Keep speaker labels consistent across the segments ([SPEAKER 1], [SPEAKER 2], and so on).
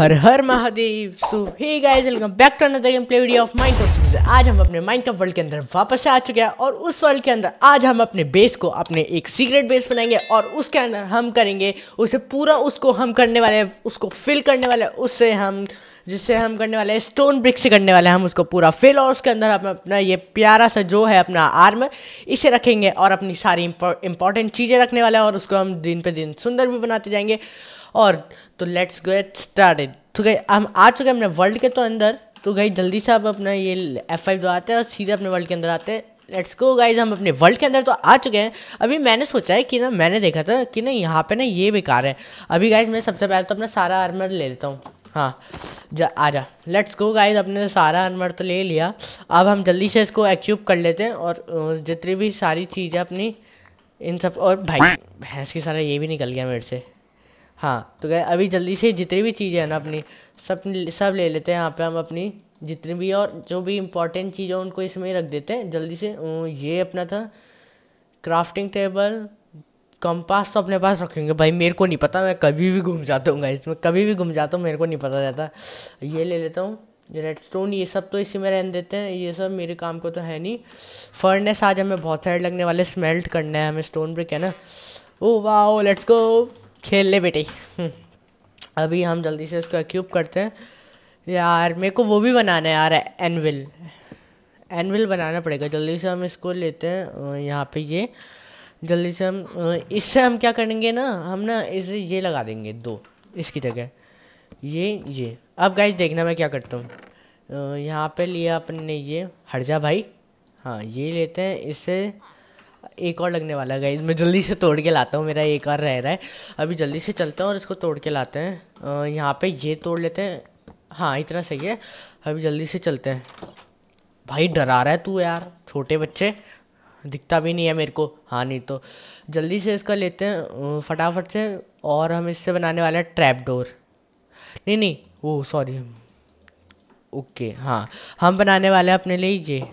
[SPEAKER 1] Her Har Mahadev so hey guys welcome back to another gameplay video of Minecraft आज हम अपने Minecraft world के अंदर वापस आ चुके हैं और उस वर्ल्ड के अंदर आज हम अपने बेस को अपने एक सीक्रेट बेस बनाएंगे और उसके अंदर हम करेंगे उसे पूरा उसको हम करने वाले हैं उसको फिल करने वाले हैं उससे हम जिससे हम करने वाले हैं स्टोन ब्रिक से करने वाले हैं हम उसको पूरा फिल और उसके अंदर हम अपना ये प्यारा सा जो है अपना आर्म इसे रखेंगे और अपनी सारी इंपॉर्टेंट चीज़ें रखने वाले हैं और उसको हम दिन पे दिन सुंदर भी बनाते जाएंगे और तो लेट्स गो एट स्टार्टेड तो गई हम आ चुके हैं अपने वर्ल्ड के तो अंदर तो गई जल्दी से आप अपना ये एफ फाइव आते हैं और सीधे अपने वर्ल्ड के अंदर आते हैं लेट्स गो गाइज हम अपने वर्ल्ड के अंदर तो आ चुके हैं अभी मैंने सोचा है कि ना मैंने देखा था कि ना यहाँ पे ना ये बेकार है अभी गाइज मैं सबसे पहले तो अपना सारा आर्मर ले लेता हूँ हाँ जा आ जा लेट्स गो गाइज अपने सारा आर्मर तो ले लिया अब हम जल्दी से इसको एक्यूब कर लेते हैं और जितनी भी सारी चीज़ें अपनी इन सब और भाई भैंस की सारा ये भी निकल गया मेरे से हाँ तो गए अभी जल्दी से जितनी भी चीज़ें हैं ना अपनी सब सब ले लेते हैं यहाँ पे हम अपनी जितनी भी और जो भी इम्पोर्टेंट चीज़ है उनको इसमें रख देते हैं जल्दी से ये अपना था क्राफ्टिंग टेबल कंपास तो अपने पास रखेंगे भाई मेरे को नहीं पता मैं कभी भी घूम जाता हूँ इसमें कभी भी घूम जाता हूँ मेरे को नहीं पता रहता ये ले लेता हूँ रेड स्टोन ये सब तो इसी में रहने देते हैं ये सब मेरे काम को तो है नहीं फर्नेस आज हमें बहुत सारे लगने वाले स्मेल्ट करना है हमें स्टोन ब्रिक है ना ओ वाह लेट्स गो खेल ले बेटे हम्म। अभी हम जल्दी से उसको एक्यूब करते हैं यार मेरे को वो भी बनाना है यार एनविल एनविल बनाना पड़ेगा जल्दी से हम इसको लेते हैं यहाँ पे ये जल्दी से हम इससे हम क्या करेंगे ना हम ना इसे ये लगा देंगे दो इसकी जगह ये ये अब गाइज देखना मैं क्या करता हूँ यहाँ पे लिया अपन ने ये हर्जा भाई हाँ ये लेते हैं इससे एक और लगने वाला है गाइज मैं जल्दी से तोड़ के लाता हूँ मेरा एक और रह रहा है अभी जल्दी से चलते हैं और इसको तोड़ के लाते हैं यहाँ पे ये तोड़ लेते हैं हाँ इतना सही है अभी जल्दी से चलते हैं भाई डरा रहा है तू यार छोटे बच्चे दिखता भी नहीं है मेरे को हाँ नहीं तो जल्दी से इसका लेते हैं फटाफट से और हम इससे बनाने वाले हैं ट्रैप डोर नहीं नहीं वो सॉरी ओके हाँ हम बनाने वाले हैं अपने लिए ये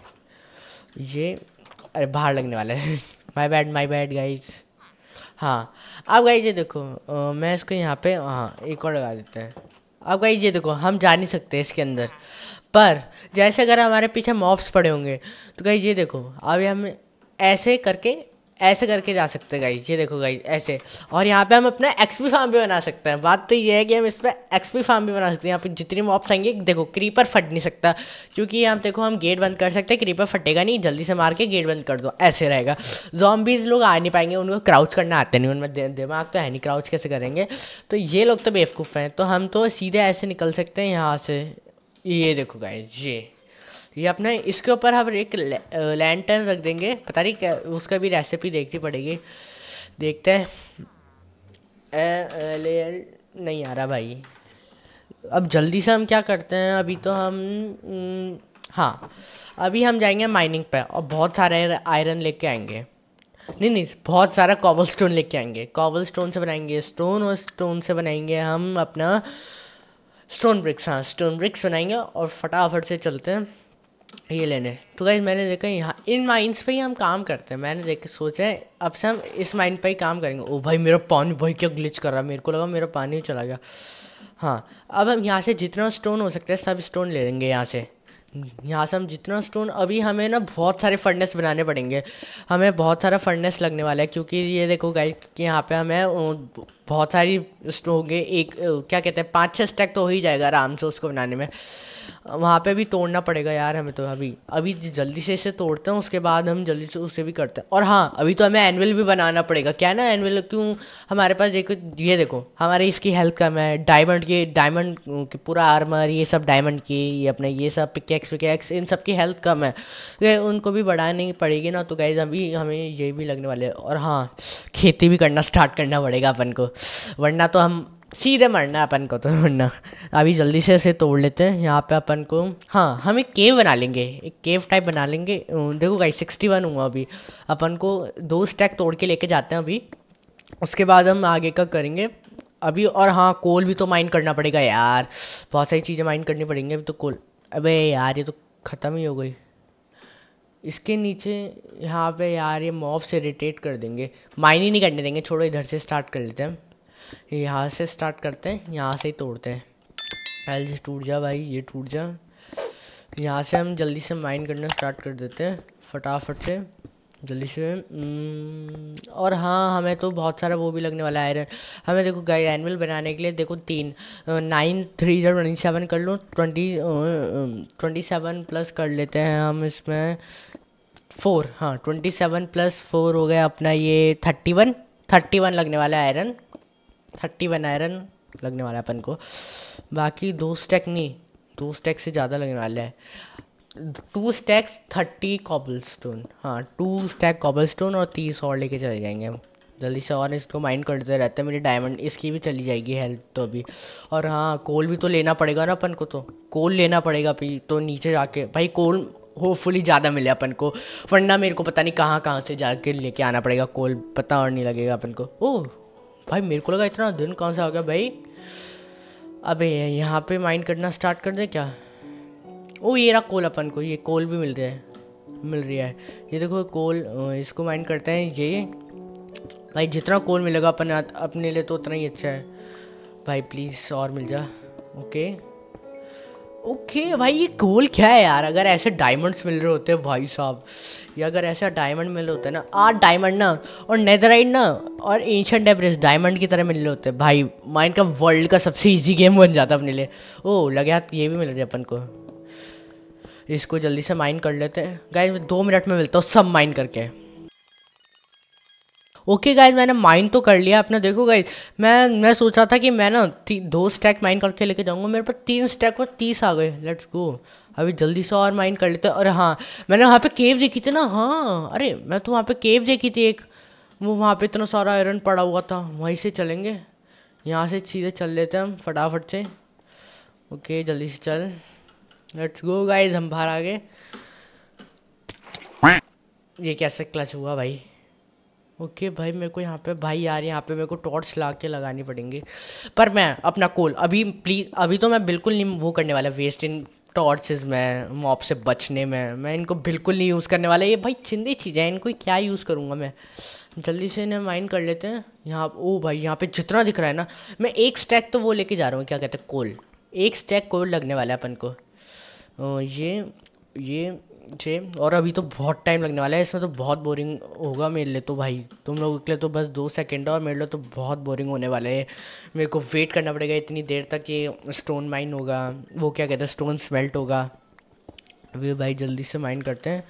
[SPEAKER 1] ये अरे बाहर लगने वाले हैं my bad my bad guys हाँ अब गाई ये देखो आ, मैं इसको यहाँ पे हाँ एक और लगा देते हैं अब गाई ये देखो हम जा नहीं सकते इसके अंदर पर जैसे अगर हमारे पीछे मॉप्स पड़े होंगे तो गाई ये देखो अभी हम ऐसे करके ऐसे करके जा सकते हैं गाइज ये देखो गाइज ऐसे और यहाँ पे हम अपना एक्सपी फार्म भी बना सकते हैं बात तो ये है कि हम इस पर एक्सपी फार्म भी बना सकते हैं यहाँ पे जितनी मॉप्स आएंगे देखो क्रीपर फट नहीं सकता क्योंकि यहाँ देखो हम गेट बंद कर सकते हैं क्रीपर फटेगा नहीं जल्दी से मार के गेट बंद कर दो ऐसे रहेगा जॉम्बीज लोग आ नहीं पाएंगे उनको क्राउच करना आते नहीं उनमें दिमाग तो है नहीं क्राउच कैसे करेंगे तो ये लोग तो बेवकूफ़ हैं तो हम तो सीधे ऐसे निकल सकते हैं यहाँ से ये देखो गाइज ये ये अपना इसके ऊपर हम एक लैंटर्न रख देंगे पता नहीं क्या उसका भी रेसिपी देखनी पड़ेगी देखते हैं एल एल नहीं आ रहा भाई अब जल्दी से हम क्या करते हैं अभी तो हम हाँ अभी हम जाएंगे माइनिंग पे और बहुत सारे आयरन लेके आएंगे नहीं नहीं बहुत सारा कॉबल स्टोन लेके आएंगे कॉबल स्टोन से बनाएंगे स्टोन और स्टोन से बनाएंगे हम अपना स्टोन ब्रिक्स हाँ स्टोन ब्रिक्स बनाएंगे और फटाफट से चलते हैं ये लेने तो गाइज मैंने देखा यहाँ इन माइंस पे ही हम काम करते हैं मैंने देख सोचा है अब से हम इस माइंड पे ही काम करेंगे ओ भाई मेरा पानी भाई क्या ग्लिच कर रहा है मेरे को लगा मेरा पानी चला गया हाँ अब हम यहाँ से जितना स्टोन हो सकता है सब स्टोन ले लेंगे यहाँ से यहाँ से हम जितना स्टोन अभी हमें ना बहुत सारे फर्नेस बनाने पड़ेंगे हमें बहुत सारा फर्नेस लगने वाला है क्योंकि ये देखो गाइज कि यहाँ पे हमें बहुत सारी होंगे एक क्या कहते हैं पाँच छः स्टैक तो हो ही जाएगा आराम से उसको बनाने में वहाँ पे भी तोड़ना पड़ेगा यार हमें तो अभी अभी जल्दी से इसे तोड़ते हैं उसके बाद हम जल्दी से उसे भी करते हैं और हाँ अभी तो हमें एनवल भी बनाना पड़ेगा क्या ना एनवल क्यों हमारे पास देखो ये देखो हमारे इसकी हेल्थ कम है डायमंड के डायमंड के पूरा आर्मर ये सब डायमंड की ये अपने ये सब पिकेक्स विकेक्स इन सब की हेल्थ कम है तो उनको भी बढ़ानी पड़ेगी ना तो गाइज अभी हमें ये भी लगने वाले और हाँ खेती भी करना स्टार्ट करना पड़ेगा अपन को वरना तो हम सीधे मरना अपन को तो मरना अभी जल्दी से इसे तोड़ लेते हैं यहाँ पे अपन को हाँ हम एक केव बना लेंगे एक केव टाइप बना लेंगे देखो भाई सिक्सटी वन हुआ अभी अपन को दो स्टैक तोड़ के लेके जाते हैं अभी उसके बाद हम आगे का करेंगे अभी और हाँ कोल भी तो माइन करना पड़ेगा यार बहुत सारी चीज़ें माइन करनी पड़ेंगी अभी तो कोल अब यार ये तो ख़त्म ही हो गई इसके नीचे यहाँ पे यार ये मॉब से रिटेट कर देंगे माइन ही नहीं करने देंगे छोड़ो इधर से स्टार्ट कर लेते हैं यहाँ से स्टार्ट करते हैं यहाँ से ही तोड़ते हैं पहले जी टूट जा भाई ये टूट जा यहाँ से हम जल्दी से माइन करना स्टार्ट कर देते हैं फटाफट से जल्दी से हम्म, और हाँ हमें तो बहुत सारा वो भी लगने वाला है आयरन हमें देखो गाय एनवल बनाने के लिए देखो तीन नाइन थ्री जो ट्वेंटी सेवन कर लो ट्वेंटी ट्वेंटी सेवन प्लस कर लेते हैं हम इसमें फोर हाँ ट्वेंटी सेवन प्लस फोर हो गया अपना ये थर्टी वन थर्टी वन लगने वाला है आयरन थर्टी वन आयरन लगने वाला है अपन को बाकी दो स्टैक नहीं दो स्टैक से ज़्यादा लगने वाला है two stacks thirty cobblestone हाँ टू स्टैक कॉबल स्टोन और तीस और लेके चले जाएंगे हम जल्दी से और इसको माइंड करते रहते हैं मेरी डायमंड इसकी भी चली जाएगी हेल्थ तो अभी और हाँ कोल भी तो लेना पड़ेगा ना अपन को तो कोल लेना पड़ेगा अभी तो नीचे जाके भाई कोल होपफुली ज़्यादा मिले अपन को वरना मेरे को पता नहीं कहाँ कहाँ से जाके लेके आना पड़ेगा कोल पता और नहीं लगेगा अपन को ओह भाई मेरे को लगा इतना दिन कौन सा हो गया भाई अबे यहाँ पे माइंड करना स्टार्ट कर दें क्या ओ ये रहा कोल अपन को ये कोल भी मिल रहा है मिल रहा है ये देखो कोल इसको माइंड करते हैं ये भाई जितना कोल मिलेगा अपन अपने लिए तो उतना ही अच्छा है भाई प्लीज़ और मिल जा ओके ओके भाई ये गोल क्या है यार अगर ऐसे डायमंड्स मिल रहे होते भाई साहब या अगर ऐसा डायमंड मिल रहे होते हैं ना आठ डायमंड ना और नेदराइट ना और एंशंट एवरेज डायमंड की तरह मिल रहे होते हैं भाई माइंड का वर्ल्ड का सबसे इजी गेम बन जाता अपने लिए ओ लगे हाथ ये भी मिल रही है अपन को इसको जल्दी से माइंड कर लेते हैं गाइस दो मिनट में मिलता हूँ सब माइंड करके ओके गाइज मैंने माइंड तो कर लिया आपने देखो गाइज मैं मैं सोचा था कि मैं ना दो स्टैक माइंड करके लेके जाऊँगा मेरे पास तीन स्टैक और तीस आ गए लेट्स गो अभी जल्दी से और माइंड कर लेते हैं और हाँ मैंने वहाँ पे केव देखी थी ना हाँ अरे मैं तो वहाँ पे केव देखी थी एक वो वहाँ पे इतना सारा आयरन पड़ा हुआ था वहीं से चलेंगे यहाँ से सीधे चल लेते हैं हम फटाफट से ओके जल्दी से चल लेट्स गो गाइज हम बाहर आ गए ये कैसे क्लच हुआ भाई ओके okay, भाई मेरे को यहाँ पे भाई यार यहाँ पे मेरे को टॉर्च ला के लगानी पड़ेंगी पर मैं अपना कोल अभी प्लीज़ अभी तो मैं बिल्कुल नहीं वो करने वाला वेस्ट इन टॉर्चेस में मॉप से बचने में मैं इनको बिल्कुल नहीं यूज़ करने वाला ये भाई चिंदी चीज़ें हैं इनको क्या यूज़ करूँगा मैं जल्दी से इन्हें माइंड कर लेते हैं यहाँ ओ भाई यहाँ पे जितना दिख रहा है ना मैं एक स्टैक तो वो लेके जा रहा हूँ क्या कहते हैं कोल एक स्टैक कोल लगने वाला है अपन को ये ये छः और अभी तो बहुत टाइम लगने वाला है इसमें तो बहुत बोरिंग होगा मेरे लिए तो भाई तुम लोगों के लिए तो बस दो सेकेंड और मेरे लिए तो बहुत बोरिंग होने वाला है मेरे को वेट करना पड़ेगा इतनी देर तक कि स्टोन माइन होगा वो क्या कहते हैं स्टोन स्मेल्ट होगा अभी भाई जल्दी से माइंड करते हैं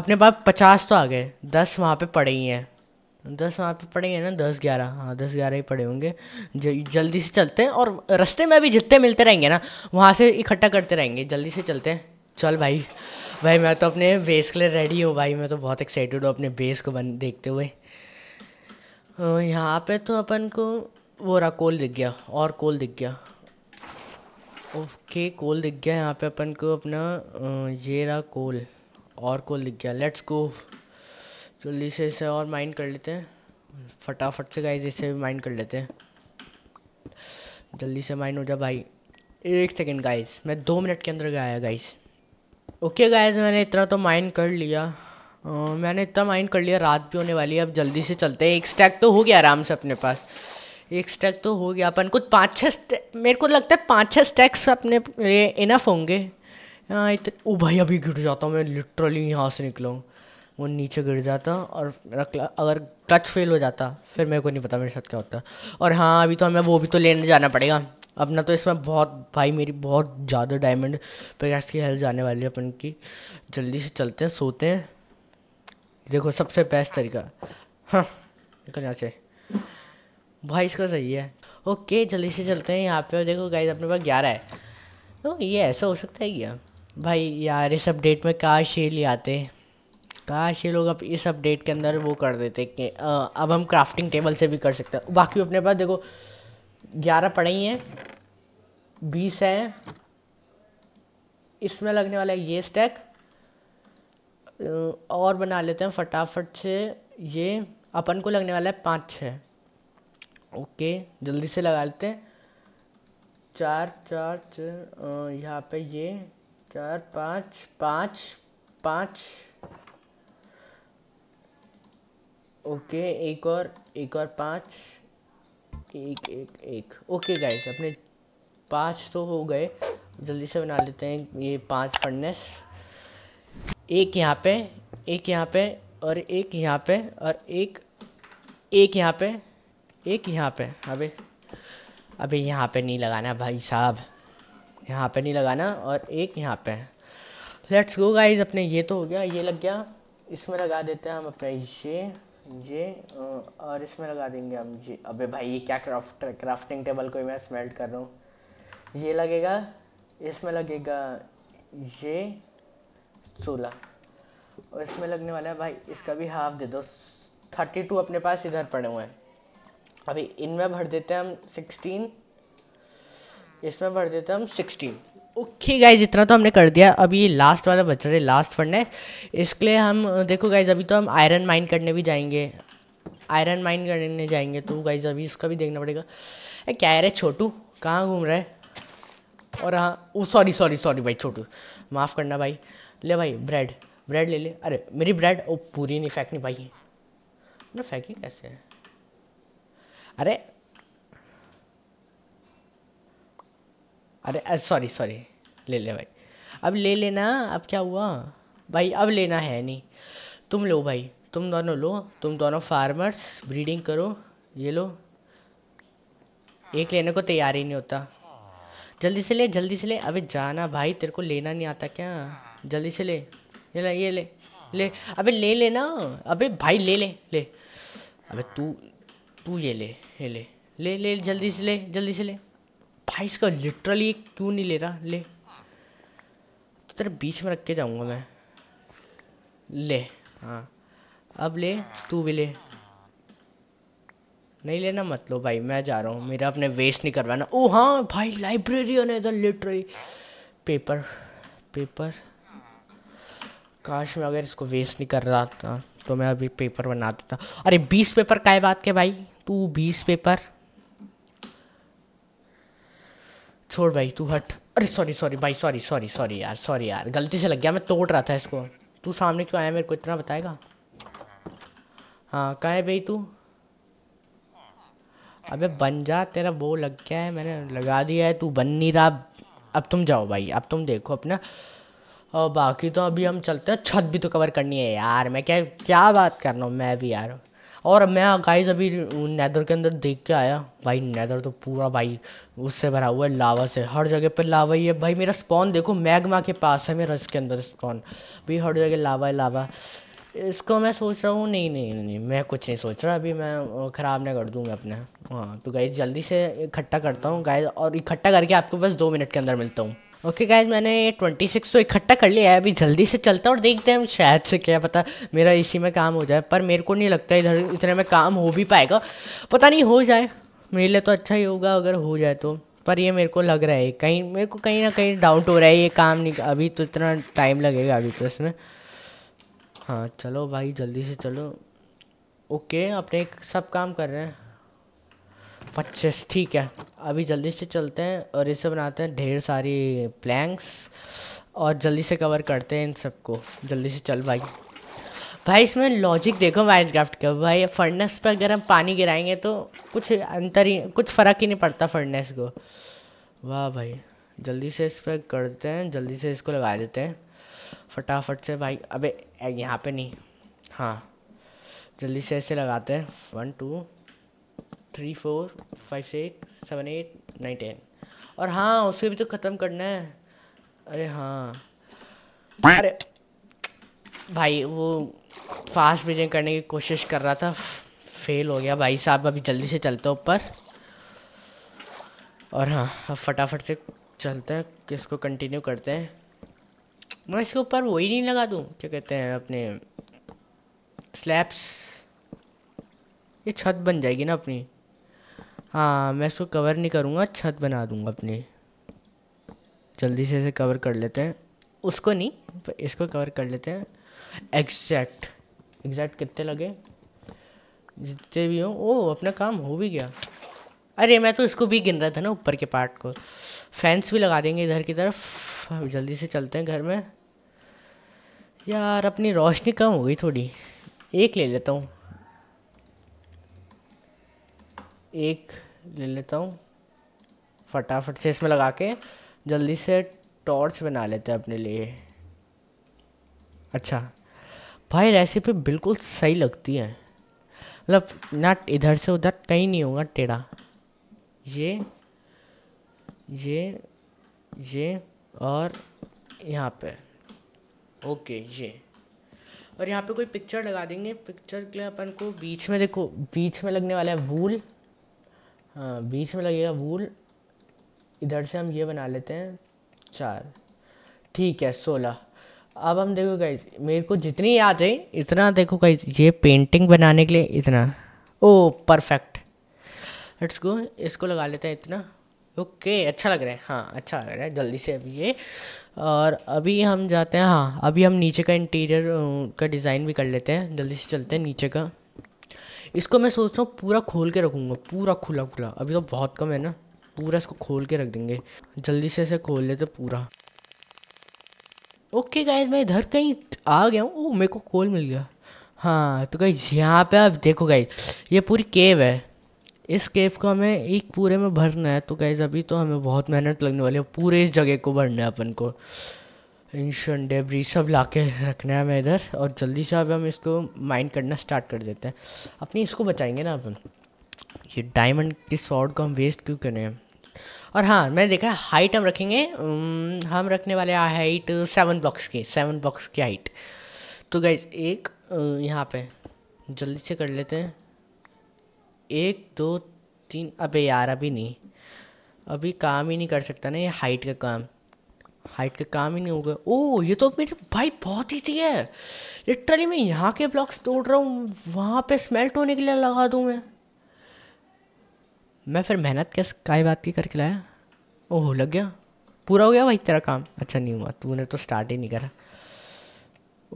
[SPEAKER 1] अपने पास पचास तो आ गए दस वहाँ पर पड़े ही हैं दस वहाँ पे पड़े हैं ना दस ग्यारह हाँ दस ग्यारह ही पड़े होंगे जल्दी से चलते हैं और रास्ते में भी जितने मिलते रहेंगे ना वहाँ से इकट्ठा करते रहेंगे जल्दी से चलते हैं चल भाई भाई मैं तो अपने बेस के लिए रेडी हूँ भाई मैं तो बहुत एक्साइटेड हूँ अपने बेस को बन देखते हुए यहाँ पे तो अपन को वो रहा कोल दिख गया और कोल दिख गया ओके कोल दिख गया यहाँ पे अपन को अपना ये रहा कोल और कोल दिख गया लेट्स गो जल्दी से इसे और माइंड कर लेते हैं फटाफट से गाइज इसे माइंड कर लेते हैं जल्दी से माइंड हो जा भाई एक सेकेंड गाइस मैं दो मिनट के अंदर गया गाइस ओके गायज मैंने इतना तो माइंड कर लिया आ, मैंने इतना माइंड कर लिया रात भी होने वाली है अब जल्दी से चलते हैं एक स्टैक तो हो गया आराम से अपने पास एक स्टैक तो हो गया अपन को पाँच छः मेरे को लगता है पाँच छः स्टैक्स अपने इनफ होंगे हाँ ओ भाई अभी गिर जाता हूँ मैं लिटरली यहाँ से निकला हूँ वो नीचे गिर जाता और मेरा अगर क्लच फेल हो जाता फिर मेरे को नहीं पता मेरे साथ क्या होता और हाँ अभी तो हमें वो भी तो लेने जाना पड़ेगा अपना तो इसमें बहुत भाई मेरी बहुत ज़्यादा डायमंड पिकैक्स की हेल्थ जाने वाली है अपन की जल्दी से चलते हैं सोते हैं देखो सबसे बेस्ट तरीका हाँ निकल यहाँ से भाई इसका सही है ओके जल्दी से चलते हैं यहाँ पे और देखो गाइस अपने पास ग्यारह है तो ये ऐसा हो सकता है क्या भाई यार इस अपडेट में काश ये ले आते काश ये लोग अब इस अपडेट के अंदर वो कर देते कि अब हम क्राफ्टिंग टेबल से भी कर सकते हैं बाकी अपने पास देखो ग्यारह पड़े ही हैं बीस है इसमें लगने वाला है ये स्टैक और बना लेते हैं फटाफट से ये अपन को लगने वाला है पाँच छः ओके जल्दी से लगा लेते हैं चार चार छः यहाँ पे ये चार पाँच पाँच पाँच ओके एक और एक और पाँच एक एक एक ओके गाइस अपने पाँच तो हो गए जल्दी से बना लेते हैं ये पांच फर्नेस एक यहाँ पे एक यहाँ पे और एक यहाँ पे और एक एक यहाँ पे एक यहाँ पे अबे अबे यहाँ पे नहीं लगाना भाई साहब यहाँ पे नहीं लगाना और एक यहाँ पे लेट्स गो गाइस अपने ये तो हो गया ये लग गया इसमें लगा देते हैं हम अपने ये ये और इसमें लगा देंगे हम जी अबे भाई ये क्या क्राफ्ट क्राफ्टिंग टेबल को मैं स्मेल्ट कर रहा हूँ ये लगेगा इसमें लगेगा ये सोलह और इसमें लगने वाला है भाई इसका भी हाफ दे दो थर्टी टू अपने पास इधर पड़े हुए हैं अभी इनमें भर देते हैं हम सिक्सटीन इसमें भर देते हैं हम सिक्सटीन ओके गाइज इतना तो हमने कर दिया अभी लास्ट वाला बच रहा है लास्ट फंड है इसके लिए हम देखो गाइज अभी तो हम आयरन माइन करने भी जाएंगे आयरन माइन करने जाएंगे तो गाइज अभी इसका भी देखना पड़ेगा अरे क्या यार छोटू कहाँ घूम रहा है और हाँ ओ सॉरी सॉरी सॉरी भाई छोटू माफ़ करना भाई ले भाई ब्रेड ब्रेड ले ले अरे मेरी ब्रेड वो पूरी नहीं फेंकनी भाई ना मतलब फेंकी कैसे है अरे अरे सॉरी सॉरी ले ले भाई अब ले लेना अब क्या हुआ भाई अब लेना है नहीं तुम लो भाई तुम दोनों लो तुम दोनों फार्मर्स ब्रीडिंग करो ये लो एक लेने को तैयार ही नहीं होता जल्दी से ले जल्दी से ले अबे जाना भाई तेरे को लेना नहीं आता क्या जल्दी से ले ये ले ये ले ले अबे ले लेना अबे भाई ले ले ले अबे तू तू ये ले ये ले ले ले जल्दी से ले जल्दी से ले भाई इसका लिटरली क्यों नहीं ले रहा ले तो तेरे बीच में रख के जाऊंगा मैं ले हाँ अब ले तू भी ले नहीं लेना मत लो भाई मैं जा रहा हूँ मेरा अपने वेस्ट नहीं करवाना ओ हाँ भाई लाइब्रेरियन है इधर लिटरली पेपर पेपर काश मैं अगर इसको वेस्ट नहीं कर रहा था तो मैं अभी पेपर बना देता अरे बीस पेपर काय बात के भाई तू बीस पेपर छोड़ भाई तू हट अरे सॉरी सॉरी भाई सॉरी सॉरी सॉरी यार सॉरी यार गलती से लग गया मैं तोड़ रहा था इसको तू सामने क्यों आया मेरे को इतना बताएगा हाँ कहाँ है भाई तू अबे बन जा तेरा वो लग गया है मैंने लगा दिया है तू बन नहीं रहा अब तुम जाओ भाई अब तुम देखो अपना और बाकी तो अभी हम चलते हैं छत भी तो कवर करनी है यार मैं क्या क्या बात कर रहा हूँ मैं भी यार और मैं गाइस अभी नैदर के अंदर देख के आया भाई नैदर तो पूरा भाई उससे भरा हुआ है लावा से हर जगह पर लावा ही है भाई मेरा स्पॉन देखो मैगमा के पास है मेरा इसके अंदर स्पॉन भाई हर जगह लावा है लावा इसको मैं सोच रहा हूँ नहीं नहीं नहीं मैं कुछ नहीं सोच रहा अभी मैं ख़राब ना कर दूँगा अपना हाँ तो गाइज जल्दी से इकट्ठा करता हूँ गाइज और इकट्ठा करके आपको बस दो मिनट के अंदर मिलता हूँ ओके गाइज मैंने ये ट्वेंटी सिक्स तो इकट्ठा कर लिया है अभी जल्दी से चलता और देखते हैं शायद से क्या पता मेरा इसी में काम हो जाए पर मेरे को नहीं लगता इधर इतने में काम हो भी पाएगा पता नहीं हो जाए मेरे लिए तो अच्छा ही होगा अगर हो जाए तो पर ये मेरे को लग रहा है कहीं मेरे को कहीं ना कहीं डाउट हो रहा है ये काम नहीं अभी तो इतना टाइम लगेगा अभी तो इसमें हाँ चलो भाई जल्दी से चलो ओके अपने सब काम कर रहे हैं पच्चीस ठीक है अभी जल्दी से चलते हैं और इसे बनाते हैं ढेर सारी प्लैंक्स और जल्दी से कवर करते हैं इन सबको जल्दी से चल भाई भाई इसमें लॉजिक देखो माइनक्राफ्ट का भाई फर्नेस पर अगर हम पानी गिराएंगे तो कुछ अंतर ही कुछ फ़र्क ही नहीं पड़ता फर्नेस को वाह भाई जल्दी से इस पर करते हैं जल्दी से इसको लगा देते हैं फटाफट से भाई अबे यहाँ पे नहीं हाँ जल्दी से ऐसे लगाते हैं one two three four five six seven eight nine ten और हाँ उसे भी तो ख़त्म करना है अरे हाँ अरे भाई वो फास्ट ब्रीजिंग करने की कोशिश कर रहा था फेल हो गया भाई साहब अभी जल्दी से चलते ऊपर और हाँ अब फटाफट से चलते हैं किसको कंटिन्यू करते हैं मैं इसके ऊपर वही नहीं लगा दूँ क्या कहते हैं अपने स्लैब्स ये छत बन जाएगी ना अपनी हाँ मैं इसको कवर नहीं करूँगा छत बना दूँगा अपनी जल्दी से इसे कवर कर लेते हैं उसको नहीं इसको कवर कर लेते हैं एग्जैक्ट एग्जैक्ट कितने लगे जितने भी हों ओ अपना काम हो भी गया अरे मैं तो इसको भी गिन रहा था ना ऊपर के पार्ट को फैंस भी लगा देंगे इधर की तरफ जल्दी से चलते हैं घर में यार अपनी रोशनी कम हो गई थोड़ी एक ले लेता हूँ एक ले लेता हूँ फटाफट से इसमें लगा के जल्दी से टॉर्च बना लेते हैं अपने लिए अच्छा भाई रेसिपी बिल्कुल सही लगती है मतलब ना इधर से उधर कहीं नहीं होगा टेढ़ा ये ये ये और यहाँ पे ओके ये और यहाँ पे कोई पिक्चर लगा देंगे पिक्चर के लिए अपन को बीच में देखो बीच में लगने वाला है वूल हाँ बीच में लगेगा वूल इधर से हम ये बना लेते हैं चार ठीक है सोलह अब हम देखो गाइज मेरे को जितनी याद है इतना देखो गाइज ये पेंटिंग बनाने के लिए इतना ओ परफेक्ट लेट्स गो इसको लगा लेते हैं इतना ओके अच्छा लग रहा है हाँ अच्छा लग रहा है जल्दी से अभी ये और अभी हम जाते हैं हाँ अभी हम नीचे का इंटीरियर का डिज़ाइन भी कर लेते हैं जल्दी से चलते हैं नीचे का इसको मैं सोच रहा हूँ पूरा खोल के रखूँगा पूरा खुला खुला अभी तो बहुत कम है ना पूरा इसको खोल के रख देंगे जल्दी से इसे खोल लेते पूरा ओके गाइज मैं इधर कहीं आ गया हूँ ओ मेरे को कोल मिल गया हाँ तो गाइज यहाँ पे आप देखो गाइज ये पूरी केव है इस केव को हमें एक पूरे में भरना है तो गैज़ अभी तो हमें बहुत मेहनत लगने वाली है पूरे इस जगह को भरना है अपन को इंशन डेबरी सब ला के रखना है हमें इधर और जल्दी से अब हम इसको माइंड करना स्टार्ट कर देते हैं अपनी इसको बचाएंगे ना अपन ये डायमंड के शॉर्ट को हम वेस्ट क्यों करें और हाँ मैंने देखा है हाइट हम रखेंगे हम रखने वाले हाइट सेवन ब्लॉक्स की सेवन ब्लॉक्स की हाइट तो गैज एक यहाँ पे जल्दी से कर लेते हैं एक दो तीन अबे यार अभी नहीं अभी काम ही नहीं कर सकता ना ये हाइट का काम हाइट का काम ही नहीं होगा ओ ये तो मेरे भाई बहुत ईजी है लिटरली मैं यहाँ के ब्लॉक्स तोड़ रहा हूँ वहाँ पे स्मेल्ट होने के लिए लगा दूँ मैं मैं फिर मेहनत कैसे काय बात की करके लाया ओह लग गया पूरा हो गया भाई तेरा काम अच्छा नहीं हुआ तूने तो स्टार्ट ही नहीं करा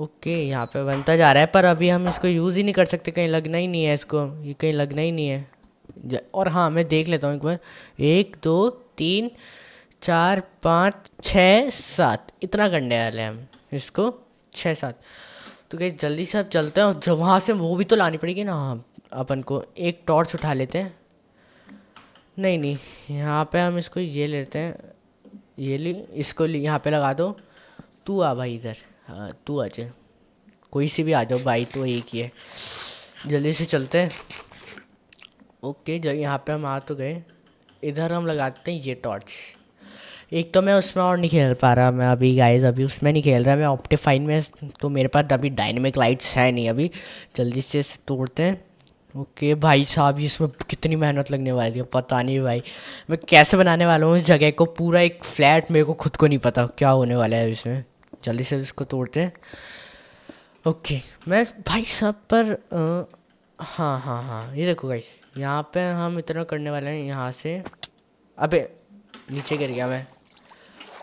[SPEAKER 1] ओके यहाँ पे बनता जा रहा है पर अभी हम इसको यूज़ ही नहीं कर सकते कहीं लगना ही नहीं है इसको ये कहीं लगना ही नहीं है और हाँ मैं देख लेता हूँ एक बार एक दो तीन चार पाँच छः सात इतना करने वाले हम इसको छः सात तो कहीं जल्दी से अब चलते हैं और जब वहाँ से वो भी तो लानी पड़ेगी ना हाँ अपन को एक टॉर्च उठा लेते हैं नहीं नहीं यहाँ पे हम इसको ये लेते हैं ये ली इसको यहाँ पे लगा दो तू आ भाई इधर हाँ तू आ जाए कोई सी भी आ जाओ भाई तो एक ही है जल्दी से चलते हैं ओके जब यहाँ पे हम आ तो गए इधर हम लगाते हैं ये टॉर्च एक तो मैं उसमें और नहीं खेल पा रहा मैं अभी गाइस अभी उसमें नहीं खेल रहा मैं ऑप्टिफाइन में तो मेरे पास अभी डायनेमिक लाइट्स है नहीं अभी जल्दी से तोड़ते हैं ओके भाई साहब इसमें कितनी मेहनत लगने वाली है पता नहीं भाई मैं कैसे बनाने वाला हूँ इस जगह को पूरा एक फ्लैट मेरे को खुद को नहीं पता क्या होने वाला है इसमें जल्दी से इसको तोड़ते हैं ओके मैं भाई साहब पर आ, हाँ हाँ हाँ ये देखो गाइस यहाँ पे हम इतना करने वाले हैं यहाँ से अबे नीचे गिर गया मैं